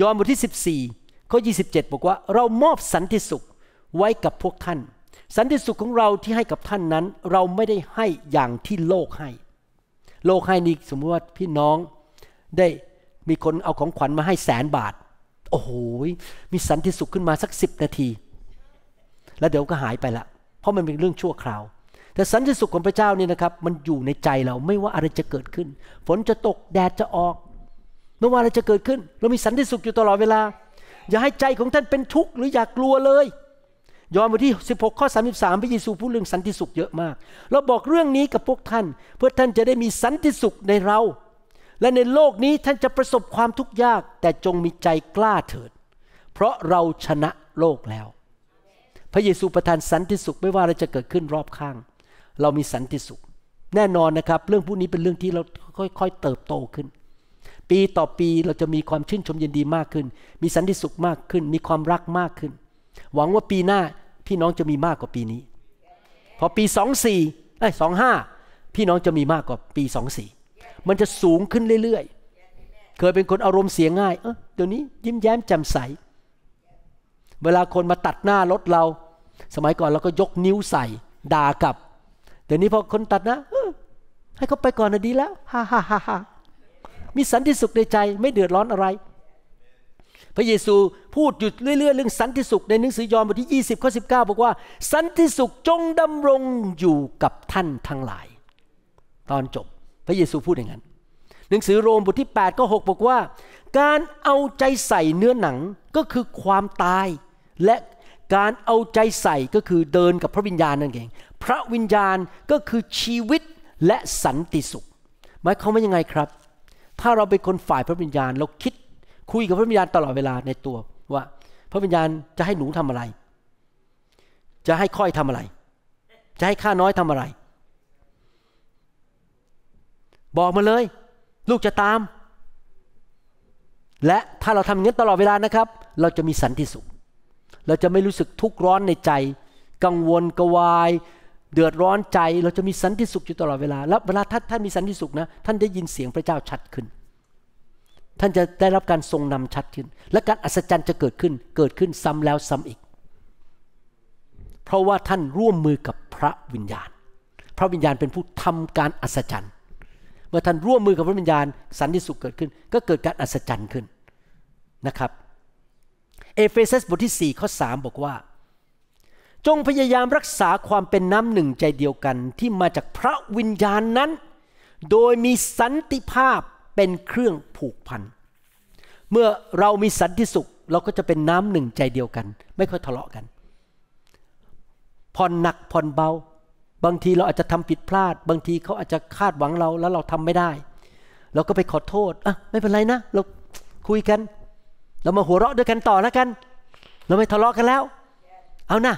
ยอห์นบทที่ 14 ข้อ 27บอกว่าเรามอบสันติสุขไว้กับพวกท่าน สันติสุขของเราที่ให้กับท่านนั้น เราไม่ได้ให้อย่างที่โลกให้ โลกให้นี่สมมติว่าพี่น้องได้มีคนเอาของขวัญมาให้แสนบาทโอ้โห มีสันติสุขขึ้นมาสักสิบนาที แล้วเดี๋ยวก็หายไปละ เพราะมันเป็นเรื่องชั่วคราว แต่สันติสุขของพระเจ้านี่นะครับ มันอยู่ในใจเราไม่ว่าอะไรจะเกิดขึ้น ฝนจะตกแดดจะออก ไม่ว่าอะไรจะเกิดขึ้น เรามีสันติสุขอยู่ตลอดเวลา อย่าให้ใจของท่านเป็นทุกข์หรืออยากกลัวเลยยอห์นบทที่ 16 ข้อ33พระเยซูพูดเรื่องสันติสุขเยอะมากเราบอกเรื่องนี้กับพวกท่าน เพื่อท่านจะได้มีสันติสุขในเราและในโลกนี้ท่านจะประสบความทุกข์ยากแต่จงมีใจกล้าเถิด เพราะเราชนะโลกแล้ว พระเยซูประทานสันติสุขไม่ว่าอะไรจะเกิดขึ้นรอบข้าง เรามีสันติสุข แน่นอนนะครับ เรื่องพวกนี้เป็นเรื่องที่เราค่อยๆเติบโตขึ้น ปีต่อปีเราจะมีความชื่นชมยินดีมากขึ้น มีสันติสุขมากขึ้น มีความรักมากขึ้น หวังว่าปีหน้าพี่น้องจะมีมากกว่าปีนี้พอปีสองสี่ไอ้สองห้าพี่น้องจะมีมากกว่าปีสองสี่มันจะสูงขึ้นเรื่อยๆ เคยเป็นคนอารมณ์เสียง่ายเออเดี๋ยวนี้ยิ้มแย้มแจ่มใส เวลาคนมาตัดหน้ารถเรา สมัยก่อนเราก็ยกนิ้วใส่ ด่ากลับ เดี๋ยวนี้พอคนตัดนะให้เขาไปก่อนนะดีแล้ว ฮ่าฮ่าฮ่าามีสันติสุขในใจ ไม่เดือดร้อนอะไร พระเยซู พูดอยู่เรื่อยๆ เรื่องสันติสุข ในหนังสือยอห์นบทที่ 20ข้อ19 บอกว่าสันติสุขจงดำรงอยู่กับท่านทั้งหลาย ตอนจบพระเยซูพูดอย่างนั้นหนังสือโรมบทที่8ก็6บอกว่า การเอาใจใส่เนื้อหนังก็คือความตายและการเอาใจใส่ก็คือเดินกับพระวิญญาณนั่นเอง พระวิญญาณก็คือชีวิตและสันติสุขหมายความว่ายังไงครับ ถ้าเราเป็นคนฝ่ายพระวิญญาณ เราคิดคุยกับพระวิญญาณตลอดเวลาในตัวว่า พระวิญญาณจะให้หนูทำอะไร จะให้ค่อยทำอะไรจะให้ข้าน้อยทำอะไรบอกมาเลย ลูกจะตาม และถ้าเราทำอย่างนี้ตลอดเวลานะครับ เราจะมีสันติสุข เราจะไม่รู้สึกทุกข์ร้อนในใจ กังวลกวาย เดือดร้อนใจ เราจะมีสันติสุขอยู่ตลอดเวลาแล้วเวลาท่านท่านมีสันติสุขนะท่านได้ยินเสียงพระเจ้าชัดขึ้น ท่านจะได้รับการทรงนำชัดขึ้น และการอัศจรรย์จะเกิดขึ้นเกิดขึ้นซ้ำแล้วซ้ำอีก เพราะว่าท่านร่วมมือกับพระวิญญาณ พระวิญญาณเป็นผู้ทำการอัศจรรย์เมื่อท่านร่วมมือกับพระวิญญาณ สันติสุขเกิดขึ้น ก็เกิดการอัศจรรย์ขึ้นนะครับ เอเฟซัสบทที่4ข้อ3บอกว่า จงพยายามรักษาความเป็นน้ำหนึ่งใจเดียวกันที่มาจากพระวิญญาณนั้น โดยมีสันติภาพเป็นเครื่องผูกพัน เมื่อเรามีสันติสุข เราก็จะเป็นน้ำหนึ่งใจเดียวกัน ไม่ค่อยทะเลาะกันผ่อนหนักผ่อนเบาบางทีเราอาจจะทำผิดพลาด บางทีเขาอาจจะคาดหวังเราแล้วเราทำไม่ได้ เราก็ไปขอโทษ อ่ะ ไม่เป็นไรนะเราคุยกัน เรามาหัวเราะด้วยกันต่อแล้วกันเราไม่ทะเลาะกันแล้วเอานะ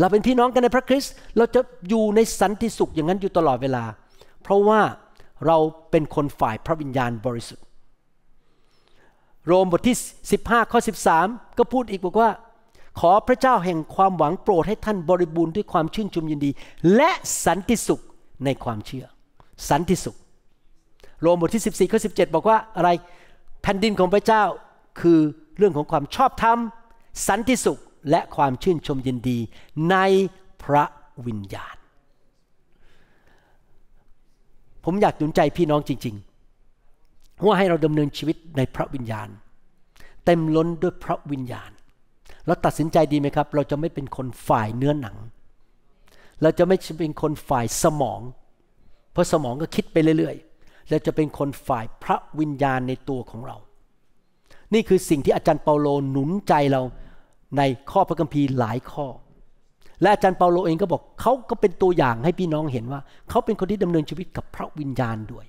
เราเป็นพี่น้องกันในพระคริสต์เราจะอยู่ในสันติสุขอย่างนั้นอยู่ตลอดเวลา เพราะว่าเราเป็นคนฝ่ายพระวิญญาณบริสุทธิ์ โรมบทที่15ข้อ13 ก็พูดอีกบอกว่าขอพระเจ้าแห่งความหวังโปรดให้ท่านบริบูรณ์ด้วยความชื่นชมยินดี และสันติสุขในความเชื่อ สันติสุข โรมบทที่14บสข้อสิบอกว่าอะไรแผ่นดินของพระเจ้าคือเรื่องของความชอบธรรม สันติสุขและความชื่นชมยินดีในพระวิญญาณ ผมอยากหนุนใจพี่น้องจริงๆว่าให้เราดำเนินชีวิตในพระวิญญาณ เต็มล้นด้วยพระวิญญาณเราตัดสินใจดีไหมครับ เราจะไม่เป็นคนฝ่ายเนื้อหนัง เราจะไม่เป็นคนฝ่ายสมอง เพราะสมองก็คิดไปเรื่อยๆ เราจะเป็นคนฝ่ายพระวิญญาณในตัวของเรา นี่คือสิ่งที่อาจารย์เปาโลหนุนใจเราในข้อพระคัมภีร์หลายข้อ และอาจารย์เปาโลเองก็บอกเขาก็เป็นตัวอย่างให้พี่น้องเห็นว่า เขาเป็นคนที่ดำเนินชีวิตกับพระวิญญาณด้วย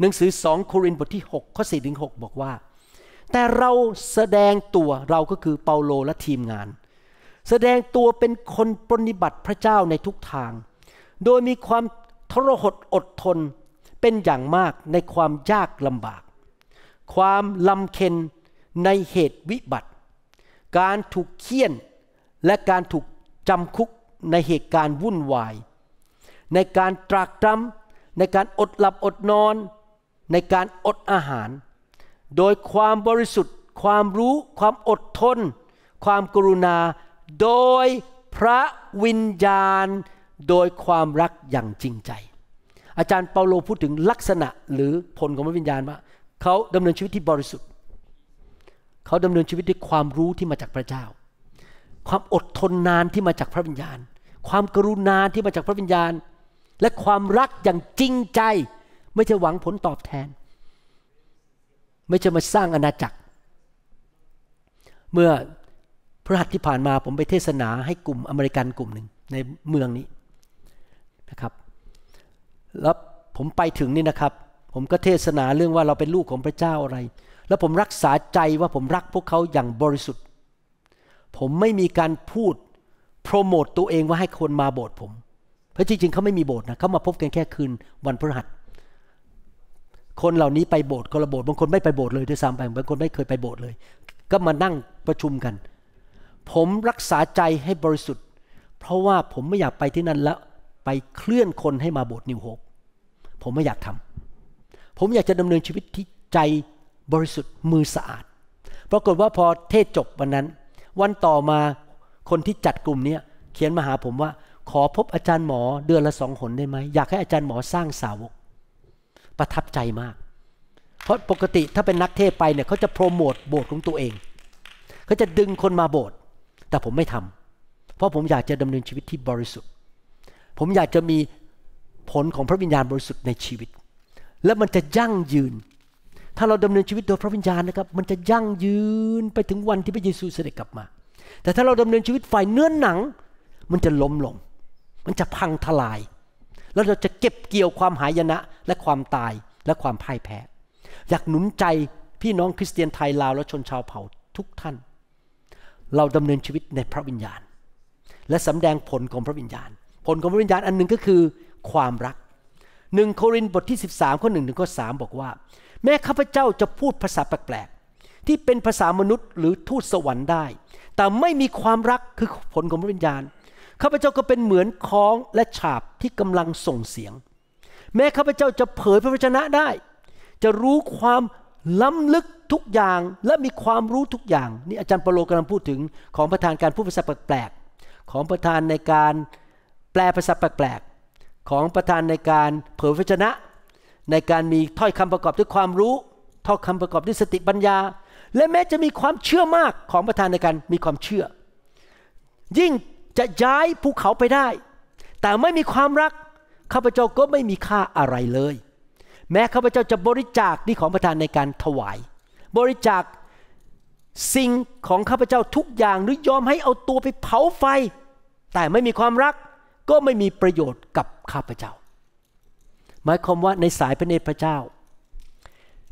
หนังสือ2โครินธ์บทที่ 6 ข้อ4ถึง6บอกว่าแต่เราแสดงตัวเราก็คือเปาโลและทีมงาน แสดงตัวเป็นคนปฏิบัติพระเจ้าในทุกทาง โดยมีความทรหดอดทนเป็นอย่างมากในความยากลำบาก ความลำเค็นในเหตุวิบัติ การถูกเคี่ยนและการถูกจำคุกในเหตุการณ์วุ่นวายในการตรากตรำในการอดหลับอดนอน ในการอดอาหารโดยความบริสุทธิ์ ความรู้ความอดทน ความกรุณาโดยพระวิญญาณ โดยความรักอย่างจริงใจ อาจารย์เปาโลพูดถึงลักษณะหรือผลของพระวิญญาณว่าเขาดำเนินชีวิตที่บริสุทธิ์เขาดำเนินชีวิตด้วยความรู้ที่มาจากพระเจ้า ความอดทนนานที่มาจากพระวิญญาณ ความกรุณาที่มาจากพระวิญญาณ และความรักอย่างจริงใจ ไม่ใช่หวังผลตอบแทนไม่ใช่มาสร้างอาณาจักร เมื่อพระหัสที่ผ่านมา ผมไปเทศนาให้กลุ่มอเมริกันกลุ่มหนึ่งในเมืองนี้นะครับ แล้วผมไปถึงนี่นะครับ ผมก็เทศนาเรื่องว่าเราเป็นลูกของพระเจ้าอะไร แล้วผมรักษาใจว่าผมรักพวกเขาอย่างบริสุทธิ์ ผมไม่มีการพูดโปรโมตตัวเองว่าให้คนมาโบสถ์ผม เพราะจริงๆเขาไม่มีโบสถ์นะเขามาพบกันแค่คืนวันพฤหัสคนเหล่านี้ไปโบสถ์คนละโบสถ์บางคนไม่ไปโบสถ์เลยด้วยซ้ำไปบางคนไม่เคยไปโบสถ์เลย ก็มานั่งประชุมกัน ผมรักษาใจให้บริสุทธิ์ เพราะว่าผมไม่อยากไปที่นั่น แล้วไปเคลื่อนคนให้มาโบสถ์นิวโฮปผมไม่อยากทำ ผมอยากจะดำเนินชีวิตที่ใจบริสุทธิ์มือสะอาดปรากฏว่าพอเทศจบวันนั้น วันต่อมาคนที่จัดกลุ่มเนี้เขียนมาหาผมว่าขอพบอาจารย์หมอเดือนละสองหนได้ไหมอยากให้อาจารย์หมอสร้างสาวกประทับใจมาก เพราะปกติถ้าเป็นนักเทศไปเนี่ยเขาจะโปรโมทโบสถ์ของตัวเองเขาจะดึงคนมาโบสถ์ แต่ผมไม่ทำ เพราะผมอยากจะดำเนินชีวิตที่บริสุทธิ์ ผมอยากจะมีผลของพระวิญญาณบริสุทธิ์ในชีวิต และมันจะยั่งยืน ถ้าเราดำเนินชีวิตโดยพระวิญญาณนะครับ มันจะยั่งยืนไปถึงวันที่พระเยซูเสด็จกลับมา แต่ถ้าเราดำเนินชีวิตฝ่ายเนื้อนหนัง มันจะล้มลง มันจะพังทลายแล้วเราจะเก็บเกี่ยวความหายนะ และความตายและความพ่ายแพ้ อยากหนุนใจพี่น้องคริสเตียนไทยลาวและชนชาวเผ่าทุกท่าน เราดำเนินชีวิตในพระวิญญาณ และสำแดงผลของพระวิญญาณ ผลของพระวิญญาณอันหนึ่งก็คือความรักหนึ่งโครินธ์บทที่ 13ข้อหนึ่งถึงข้อสบอกว่า แม้ข้าพเจ้าจะพูดภาษาแปลก ๆ ที่เป็นภาษามนุษย์หรือทูตสวรรค์ได้ แต่ไม่มีความรักคือผลของพระวิญญาณข้าพเจ้าก็เป็นเหมือนคล้องและฉาบที่กำลังส่งเสียง แม้ข้าพเจ้าจะเผยพระวจนะได้ จะรู้ความล้ำลึกทุกอย่างและมีความรู้ทุกอย่างนี่อาจารย์ปโลกำลังพูดถึงของประธานการพูดภาษาแปลกๆของประธานในการแปลภาษาแปลกๆของประธานในการเผยพระวจนะ ในการมีถ้อยคำประกอบด้วยความรู้ถ้อยคำประกอบด้วยสติปัญญา และแม้จะมีความเชื่อมากของประธานในการมีความเชื่อ ยิ่งจะย้ายภูเขาไปได้ แต่ไม่มีความรัก ข้าพเจ้าก็ไม่มีค่าอะไรเลย แม้ข้าพเจ้าจะบริจาคนี่ของประทานในการถวาย บริจาคสิ่งของข้าพเจ้าทุกอย่างหรือยอมให้เอาตัวไปเผาไฟ แต่ไม่มีความรักก็ไม่มีประโยชน์กับข้าพเจ้าหมายความว่าในสายพระเนตรพระเจ้า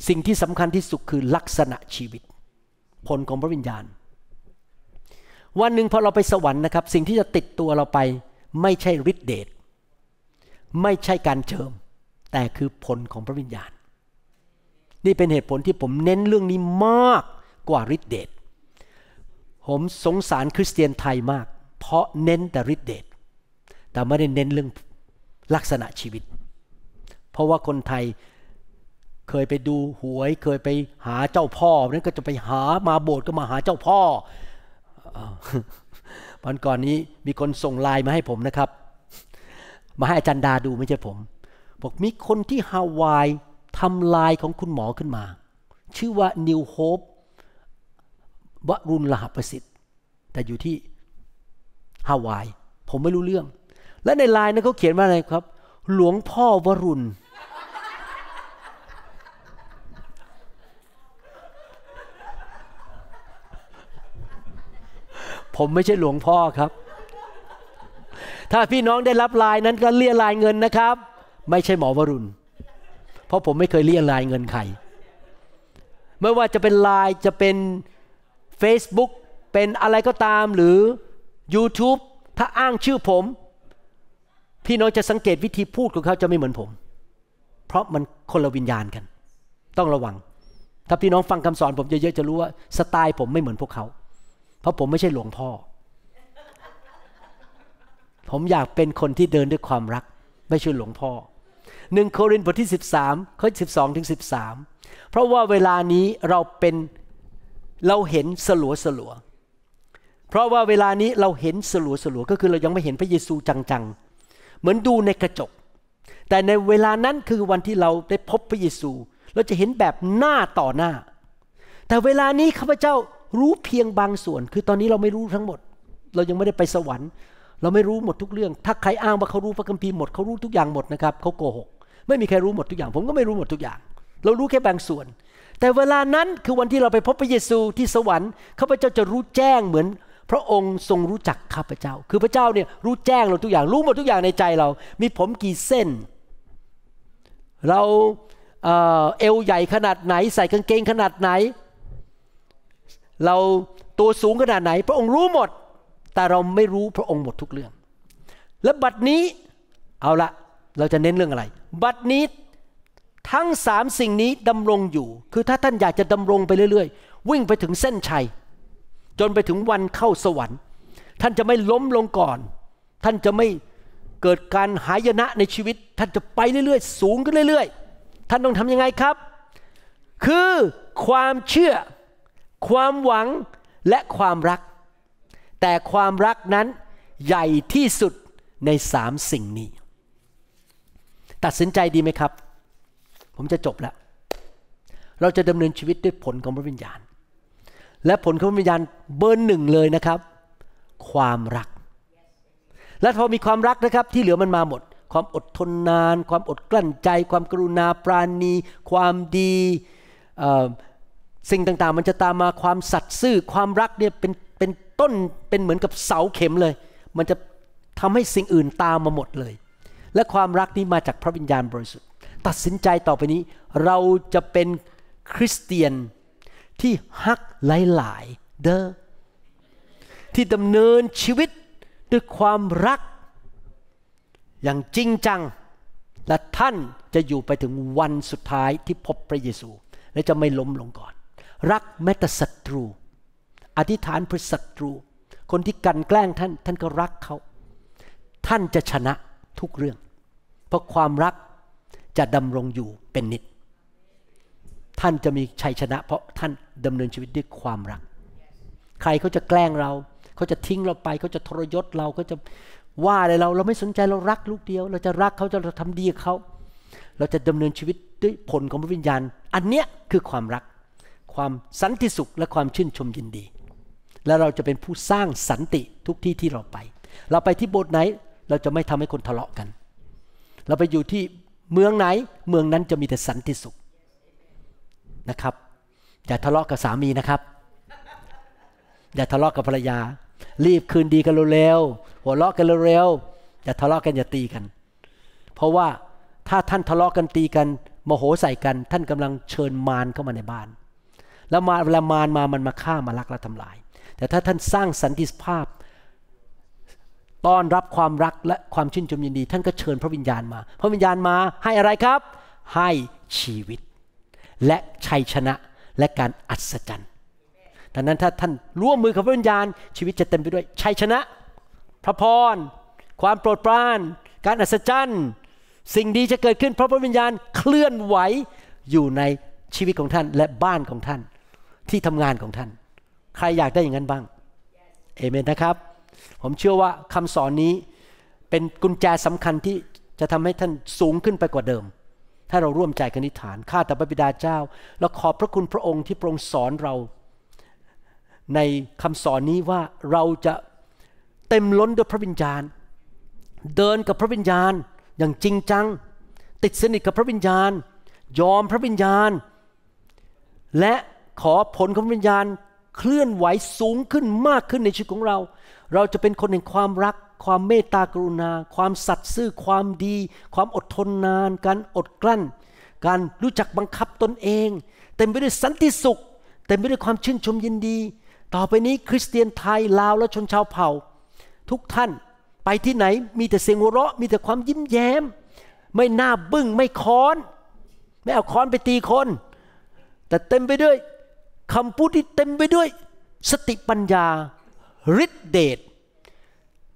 สิ่งที่สำคัญที่สุดคือลักษณะชีวิต ผลของพระวิญญาณวันหนึ่งพอเราไปสวรรค์นะครับสิ่งที่จะติดตัวเราไป ไม่ใช่ฤทธิเดชไม่ใช่การเชิมแต่คือผลของพระวิญญาณ นี่เป็นเหตุผลที่ผมเน้นเรื่องนี้มากกว่าฤทธิเดชผมสงสารคริสเตียนไทยมาก เพราะเน้นแต่ฤทธิเดชแต่ไม่ได้เน้นเรื่องลักษณะชีวิต เพราะว่าคนไทยเคยไปดูหวยเคยไปหาเจ้าพ่อนั้นก็จะไปหามาโบสถ์ก็มาหาเจ้าพ่อวันก่อนนี้มีคนส่งไลน์มาให้ผมนะครับ มาให้อาจารย์ดาดูไม่ใช่ผม บอกมีคนที่ฮาวายทำลายของคุณหมอขึ้นมา ชื่อว่านิวโฮปวรุณลหประสิทธิ์ แต่อยู่ที่ฮาวาย ผมไม่รู้เรื่อง และในไลน์นั้นเขาเขียนว่าอะไรครับ หลวงพ่อวรุณผมไม่ใช่หลวงพ่อครับ ถ้าพี่น้องได้รับลายนั้นก็เลี่ยลายเงินนะครับ ไม่ใช่หมอวรุณ เพราะผมไม่เคยเลี่ยลายเงินใคร ไม่ว่าจะเป็นลายจะเป็น Facebook เป็นอะไรก็ตาม หรือ YouTube ถ้าอ้างชื่อผม พี่น้องจะสังเกตวิธีพูดของเขาจะไม่เหมือนผม เพราะมันคนละวิญญาณกัน ต้องระวัง ถ้าพี่น้องฟังคำสอนผมเยอะๆจะรู้ว่าสไตล์ผมไม่เหมือนพวกเขาเพราะผมไม่ใช่หลวงพ่อ ผมอยากเป็นคนที่เดินด้วยความรัก ไม่ใช่หลวงพ่อ หนึ่งโครินธ์บทที่ 13ข้อ12ถึง13 เพราะว่าเวลานี้เราเป็นเราเห็นสลัวสลัวเพราะว่าเวลานี้เราเห็นสลัวสลัวก็คือเรายังไม่เห็นพระเยซูจังๆ เหมือนดูในกระจก แต่ในเวลานั้นคือวันที่เราได้พบพระเยซู เราจะเห็นแบบหน้าต่อหน้า แต่เวลานี้ข้าพเจ้ารู้เพียงบางส่วน คือตอนนี้เราไม่รู้ทั้งหมด เรายังไม่ได้ไปสวรรค์ เราไม่รู้หมดทุกเรื่อง ถ้าใครอ้างว่าเขารู้พระคัมภีร์หมด เขารู้ทุกอย่างหมดนะครับ เขาโกหก ไม่มีใครรู้หมดทุกอย่าง ผมก็ไม่รู้หมดทุกอย่าง เรารู้แค่บางส่วน แต่เวลานั้นคือวันที่เราไปพบพระเยซูที่สวรรค์ข้าพเจ้าจะรู้แจ้งเหมือน พระองค์ทรงรู้จักข้าพเจ้า คือพระเจ้าเนี่ยรู้แจ้งเราทุกอย่าง รู้หมดทุกอย่างในใจเรา มีผมกี่เส้น เราเเอวใหญ่ขนาดไหน ใส่กางเกงขนาดไหนเราตัวสูงขนาดไหนพระองค์รู้หมด แต่เราไม่รู้พระองค์หมดทุกเรื่อง และบัดนี้ เอาละเราจะเน้นเรื่องอะไร บัดนี้ทั้งสามสิ่งนี้ดำรงอยู่ คือถ้าท่านอยากจะดำรงไปเรื่อย ๆ วิ่งไปถึงเส้นชัย จนไปถึงวันเข้าสวรรค์ ท่านจะไม่ล้มลงก่อน ท่านจะไม่เกิดการหายนะในชีวิต ท่านจะไปเรื่อย ๆ สูงขึ้นเรื่อย ๆ ท่านต้องทำยังไงครับ คือความเชื่อความหวังและความรัก แต่ความรักนั้นใหญ่ที่สุดในสามสิ่งนี้ตัดสินใจดีไหมครับ ผมจะจบแล้วเราจะดำเนินชีวิตด้วยผลของพระวิญญาณ และผลของพระวิญญาณเบอร์หนึ่งเลยนะครับ ความรัก และพอมีความรักนะครับ ที่เหลือมันมาหมด ความอดทนนาน ความอดกลั้นใจ ความกรุณาปราณีความดีสิ่งต่างๆมันจะตามมาความสัตย์ซื่อ ความรักเนี่ยเป็นเป็นต้นเป็นเหมือนกับเสาเข็มเลย มันจะทำให้สิ่งอื่นตามมาหมดเลย และความรักนี้มาจากพระวิญญาณบริสุทธิ์ ตัดสินใจต่อไปนี้เราจะเป็นคริสเตียนที่ฮักหลายๆเด้อที่ดำเนินชีวิตด้วยความรักอย่างจริงจัง และท่านจะอยู่ไปถึงวันสุดท้ายที่พบพระเยซู และจะไม่ล้มลงก่อนรักแม้แต่ศัตรู อธิษฐานเพื่อศัตรู คนที่กันแกล้งท่านท่านก็รักเขา ท่านจะชนะทุกเรื่อง เพราะความรักจะดำรงอยู่เป็นนิจท่านจะมีชัยชนะเพราะท่านดำเนินชีวิตด้วยความรัก ใครเขาจะแกล้งเรา เขาจะทิ้งเราไปเขาจะทรยศเราเขาจะว่าอะไรเรา เราไม่สนใจเรารักลูกเดียว เราจะรักเขาจะเราทำดีกับเขา เราจะดำเนินชีวิตด้วยผลของพระวิญญาณ อันเนี้ยคือความรักความสันติสุขและความชื่นชมยินดี และเราจะเป็นผู้สร้างสันติทุกที่ที่เราไป เราไปที่โบสถ์ไหนเราจะไม่ทำให้คนทะเลาะกัน เราไปอยู่ที่เมืองไหนเมืองนั้นจะมีแต่สันติสุขนะครับ อย่าทะเลาะกับสามีนะครับ อย่าทะเลาะกับภรรยา รีบคืนดีกันเร็วๆหัวเราะกันเร็วๆอย่าทะเลาะกันอย่าตีกัน เพราะว่าถ้าท่านทะเลาะกันตีกันโมโหใส่กันท่านกำลังเชิญมารเข้ามาในบ้านแล้วมาเวลามารมามันมาฆ่ามาลักและทำลาย แต่ถ้าท่านสร้างสันติภาพต้อนรับความรักและความชื่นชมยินดี ท่านก็เชิญพระวิญญาณมา พระวิญญาณมาให้อะไรครับ ให้ชีวิต และชัยชนะและการอัศจรรย์ดังนั้นถ้าท่านร่วมมือกับพระวิญญาณ ชีวิตจะเต็มไปด้วยชัยชนะ พระพร ความโปรดปรานการอัศจรรย์สิ่งดีจะเกิดขึ้นเพราะพระวิญญาณเคลื่อนไหวอยู่ในชีวิตของท่านและบ้านของท่านที่ทำงานของท่าน ใครอยากได้อย่างนั้นบ้างเอเมนนะครับ ผมเชื่อว่าคำสอนนี้เป็นกุญแจสำคัญที่จะทำให้ท่านสูงขึ้นไปกว่าเดิม ถ้าเราร่วมใจกันนิฐาน ข้าแต่พระบิดาเจ้าเราขอบพระคุณพระองค์ที่ปรงสอนเรา ในคำสอนนี้ว่าเราจะเต็มล้นด้วยพระวิญญาณ เดินกับพระวิญญาณอย่างจริงจัง ติดสนิทกับพระวิญญาณ ยอมพระวิญญาณ และขอผลของวิญญาณเคลื่อนไหวสูงขึ้นมากขึ้นในชีวิตของเรา เราจะเป็นคนแห่งความรัก ความเมตตากรุณา ความสัตย์ซื่อความดี ความอดทนนาน การอดกลั้น การรู้จักบังคับตนเองเต็มไปด้วยสันติสุขเต็มไปด้วยความชื่นชมยินดี ต่อไปนี้คริสเตียนไทยลาวและชนชาวเผ่า ทุกท่านไปที่ไหนมีแต่เสียงหัวเราะมีแต่ความยิ้มแย้ม ไม่หน้าบึง้งไม่ค้อน ไม่เอาค้อนไปตีคน แต่เต็มไปด้วยคำพูดที่เต็มไปด้วยสติปัญญาฤทธิเดช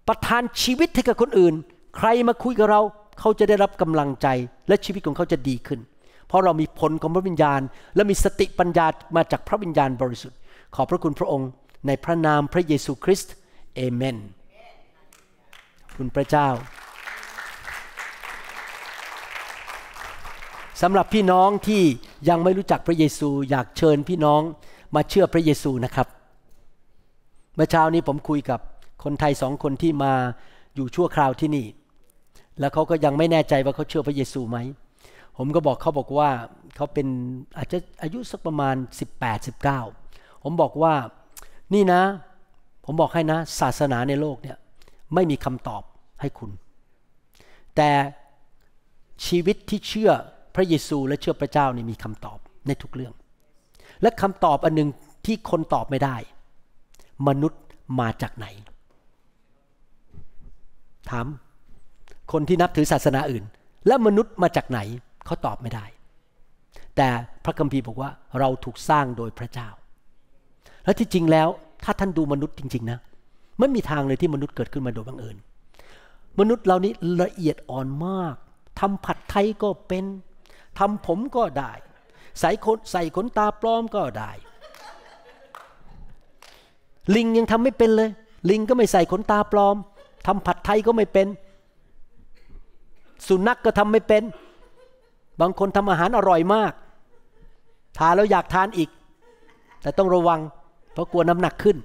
ประทานชีวิตให้กับคนอื่น ใครมาคุยกับเราเขาจะได้รับกำลังใจและชีวิตของเขาจะดีขึ้น เพราะเรามีผลของพระวิญญาณ และมีสติปัญญามาจากพระวิญญาณบริสุทธิ์ ขอบพระคุณพระองค์ในพระนามพระเยซูคริสต์เอเมนคุณพระเจ้าสำหรับพี่น้องที่ยังไม่รู้จักพระเยซูอยากเชิญพี่น้องมาเชื่อพระเยซูนะครับเมื่อเช้านี้ผมคุยกับคนไทยสองคนที่มาอยู่ชั่วคราวที่นี่ แล้วเขาก็ยังไม่แน่ใจว่าเขาเชื่อพระเยซูไหม ผมก็บอกเขาบอกว่าเขาเป็นอาจจะ อายุสักประมาณ 18 19ผมบอกว่านี่นะ ผมบอกให้นะ ศาสนาในโลกเนี่ยไม่มีคำตอบให้คุณ แต่ชีวิตที่เชื่อพระเยซูและเชื่อพระเจ้านี่มีคำตอบในทุกเรื่อง และคำตอบอันหนึ่งที่คนตอบไม่ได้ มนุษย์มาจากไหน ถามคนที่นับถือศาสนาอื่น และมนุษย์มาจากไหนเขาตอบไม่ได้ แต่พระคัมภีร์บอกว่าเราถูกสร้างโดยพระเจ้า และที่จริงแล้วถ้าท่านดูมนุษย์จริง ๆนะไม่มีทางเลยที่มนุษย์เกิดขึ้นมาโดยบังเอิญ มนุษย์เหล่านี้ละเอียดอ่อนมากทำผัดไทยก็เป็นทำผมก็ได้ ใส่ขนใส่ขนตาปลอมก็ได้ ลิงยังทำไม่เป็นเลย ลิงก็ไม่ใส่ขนตาปลอมทำผัดไทยก็ไม่เป็นสุนัขกก็ทำไม่เป็น บางคนทำอาหารอร่อยมากทานแล้วอยากทานอีก แต่ต้องระวังเพราะกลัวน้ำหนักขึ้น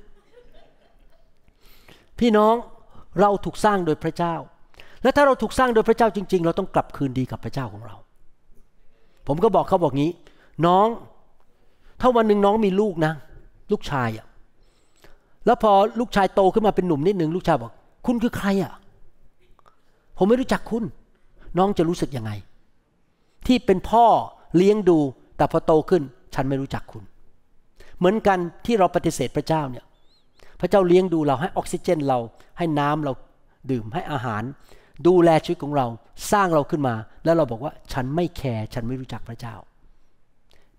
พี่น้องเราถูกสร้างโดยพระเจ้า และถ้าเราถูกสร้างโดยพระเจ้าจริง ๆ เราต้องกลับคืนดีกับพระเจ้าของเราผมก็บอกเขาบอกงี้น้องถ้าวันหนึ่งน้องมีลูกนะลูกชายอะ่ะแล้วพอลูกชายโตขึ้นมาเป็นหนุ่มนิดหนึ่งลูกชายบอกคุณคือใครอะ่ะ ผมไม่รู้จักคุณ น้องจะรู้สึกยังไง ที่เป็นพ่อเลี้ยงดูแต่พอโตขึ้นฉันไม่รู้จักคุณ เหมือนกันที่เราปฏิเสธพระเจ้าเนี่ย พระเจ้าเลี้ยงดูเราให้ออกซิเจนเรา ให้น้ำเราดื่มให้อาหารดูแลชีวิตของเราสร้างเราขึ้นมา แล้วเราบอกว่าฉันไม่แคร์ฉันไม่รู้จักพระเจ้า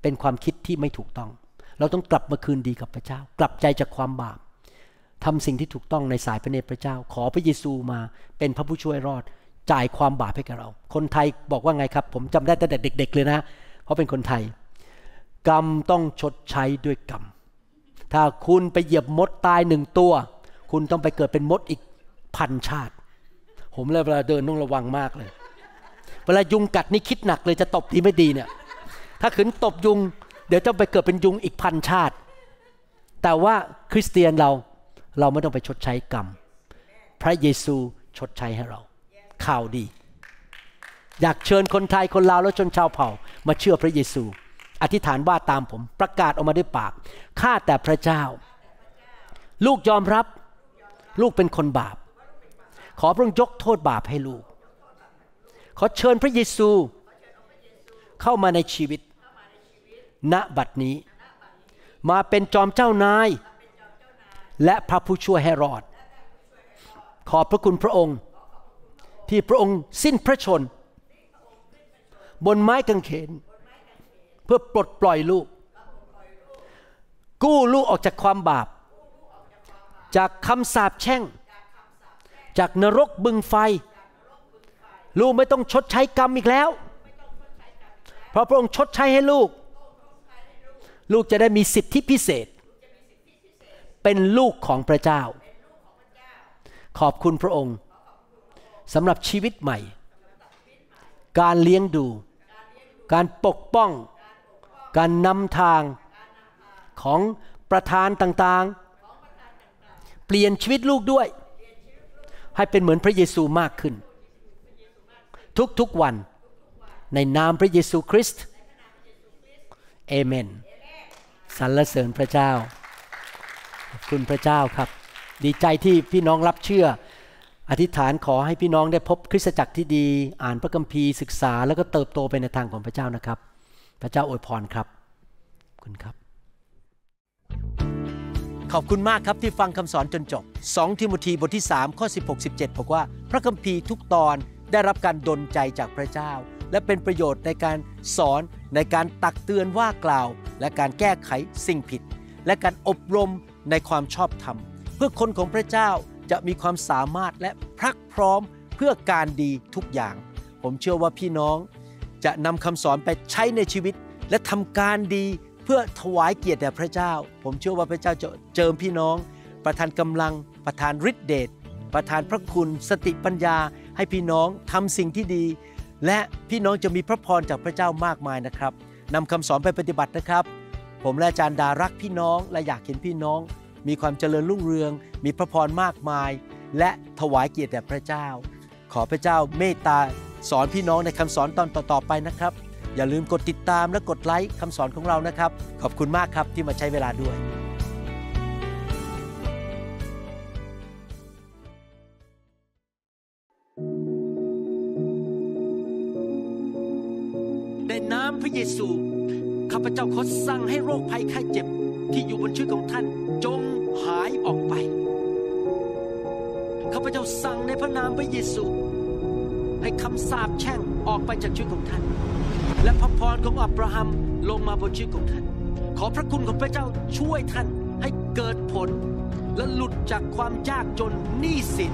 เป็นความคิดที่ไม่ถูกต้อง เราต้องกลับมาคืนดีกับพระเจ้า กลับใจจากความบาป ทำสิ่งที่ถูกต้องในสายพระเนตรพระเจ้า ขอพระเยซูมา เป็นพระผู้ช่วยรอด จ่ายความบาปให้กับเรา คนไทยบอกว่าไงครับผมจำได้ตั้งแต่เด็กๆเลยนะ เพราะเป็นคนไทย กรรมต้องชดใช้ด้วยกรรมถ้าคุณไปเหยียบมดตายหนึ่งตัว คุณต้องไปเกิดเป็นมดอีกพันชาติผมเลยเวลาเดินต้องระวังมากเลย เวลายุงกัดนี่คิดหนักเลยจะตบดีไม่ดีเนี่ย ถ้าขืนตบยุง เดี๋ยวจะไปเกิดเป็นยุงอีกพันชาติ แต่ว่าคริสเตียนเราเราไม่ต้องไปชดใช้กรรม พระเยซูชดใช้ให้เรา ข่าวดี อยากเชิญคนไทยคนลาวและชนชาวเผ่ามาเชื่อพระเยซู อธิษฐานว่าตามผม ประกาศออกมาด้วยปาก ข้าแต่พระเจ้า ลูกยอมรับ ลูกเป็นคนบาปขอพระองค์ยกโทษบาปให้ลูก ขอเชิญพระเยซู เข้ามาในชีวิต ณ บัดนี้ มาเป็นจอมเจ้านาย และพระผู้ช่วยให้รอด ขอบพระคุณพระองค์ที่พระองค์สิ้นพระชน บนไม้กางเขน เพื่อปลดปล่อยลูก กู้ลูกออกจากความบาป จากคำสาปแช่งจากนรกบึงไฟ ลูกไม่ต้องชดใช้กรรมอีกแล้ว เพราะพระองค์ชดใช้ให้ลูก ลูกจะได้มีสิทธิพิเศษ เป็นลูกของพระเจ้า ขอบคุณพระองค์สำหรับชีวิตใหม่ การเลี้ยงดูการปกป้อง การนำทางของประธานต่างๆ เปลี่ยนชีวิตลูกด้วยให้เป็นเหมือนพระเยซูมากขึ้น ทุกๆวันในนามพระเยซูคริสต์เอเมนสรรเสริญพระเจ้า ขอบคุณพระเจ้าครับ ดีใจที่พี่น้องรับเชื่อ อธิษฐานขอให้พี่น้องได้พบคริสตจักรที่ดี อ่านพระคัมภีร์ศึกษา แล้วก็เติบโตไปในทางของพระเจ้านะครับ พระเจ้าอวยพรครับคุณครับขอบคุณมากครับที่ฟังคำสอนจนจบ2ทิโมธีบทที่3ข้อ16 17บอกว่าพระคัมภีร์ทุกตอนได้รับการดลใจจากพระเจ้า และเป็นประโยชน์ในการสอนในการตักเตือนว่ากล่าว และการแก้ไขสิ่งผิด และการอบรมในความชอบธรรม เพื่อคนของพระเจ้าจะมีความสามารถและพรักพร้อมเพื่อการดีทุกอย่าง ผมเชื่อว่าพี่น้อง จะนำคำสอนไปใช้ในชีวิต และทำการดีเพื่อถวายเกียรติแด่พระเจ้า ผมเชื่อว่าพระเจ้าจะเจิมพี่น้อง ประทานกำลังประทานฤทธิเดช ประทานพระคุณ สติปัญญา ให้พี่น้องทำสิ่งที่ดี และพี่น้องจะมีพระพรจากพระเจ้ามากมายนะครับ นำคำสอนไปปฏิบัตินะครับ ผมและอาจารย์ดารักพี่น้องและอยากเห็นพี่น้อง มีความเจริญรุ่งเรือง มีพระพรมากมาย และถวายเกียรติแด่พระเจ้า ขอพระเจ้าเมตตาสอนพี่น้องในคำสอนตอนต่อๆไปนะครับอย่าลืมกดติดตามและกดไลค์คำสอนของเรานะครับ ขอบคุณมากครับที่มาใช้เวลาด้วย ในน้ำพระเยซูข้าพเจ้าขอสั่งให้โรคภัยไข้เจ็บที่อยู่บนชื่อของท่านจงหายออกไป ข้าพเจ้าสั่งในพระนามพระเยซู ให้คำสาปแช่งออกไปจากชื่อของท่านและพระพรของอับราฮัมลงมาบนชีวิตของท่าน ขอพระคุณของพระเจ้าช่วยท่านให้เกิดผลและหลุดจากความยากจนหนี้สิน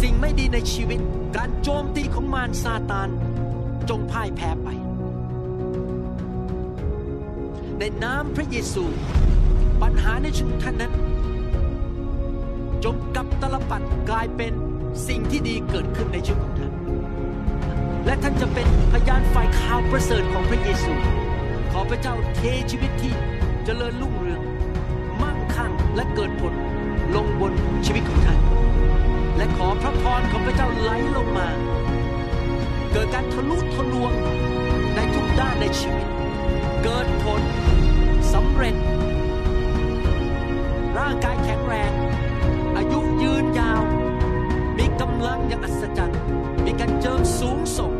สิ่งไม่ดีในชีวิต การโจมตีของมารซาตานจงพ่ายแพ้ไป ในนามพระเยซู ปัญหาในชีวิตท่านนั้นจงกับตลปัดกลายเป็นสิ่งที่ดีเกิดขึ้นในชีวิตของท่านและท่านจะเป็นพยานฝ่ายข่าวประเสริฐของพระเยซู ขอพระเจ้าเทชีวิตที่จเจริญรุ่งเรืองมั่งคั่งและเกิดผลลงบนชีวิตของท่านและขอพระพรของพระเจ้าไหลลงมา เกิดการทะลุทะลวงในทุกด้านในชีวิต เกิดผลสำเร็จ ร่างกายแข็งแรง อายุยืนยาวมีกำลังอย่างอัศจรรย์ในการเจิมสูงส่ง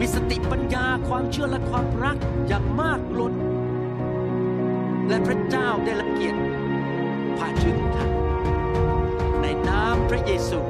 มีสติปัญญาความเชื่อและความรักอย่างมากล้น และพระเจ้าได้รับเกียรติผ่านชอของท่านในนามพระเยซู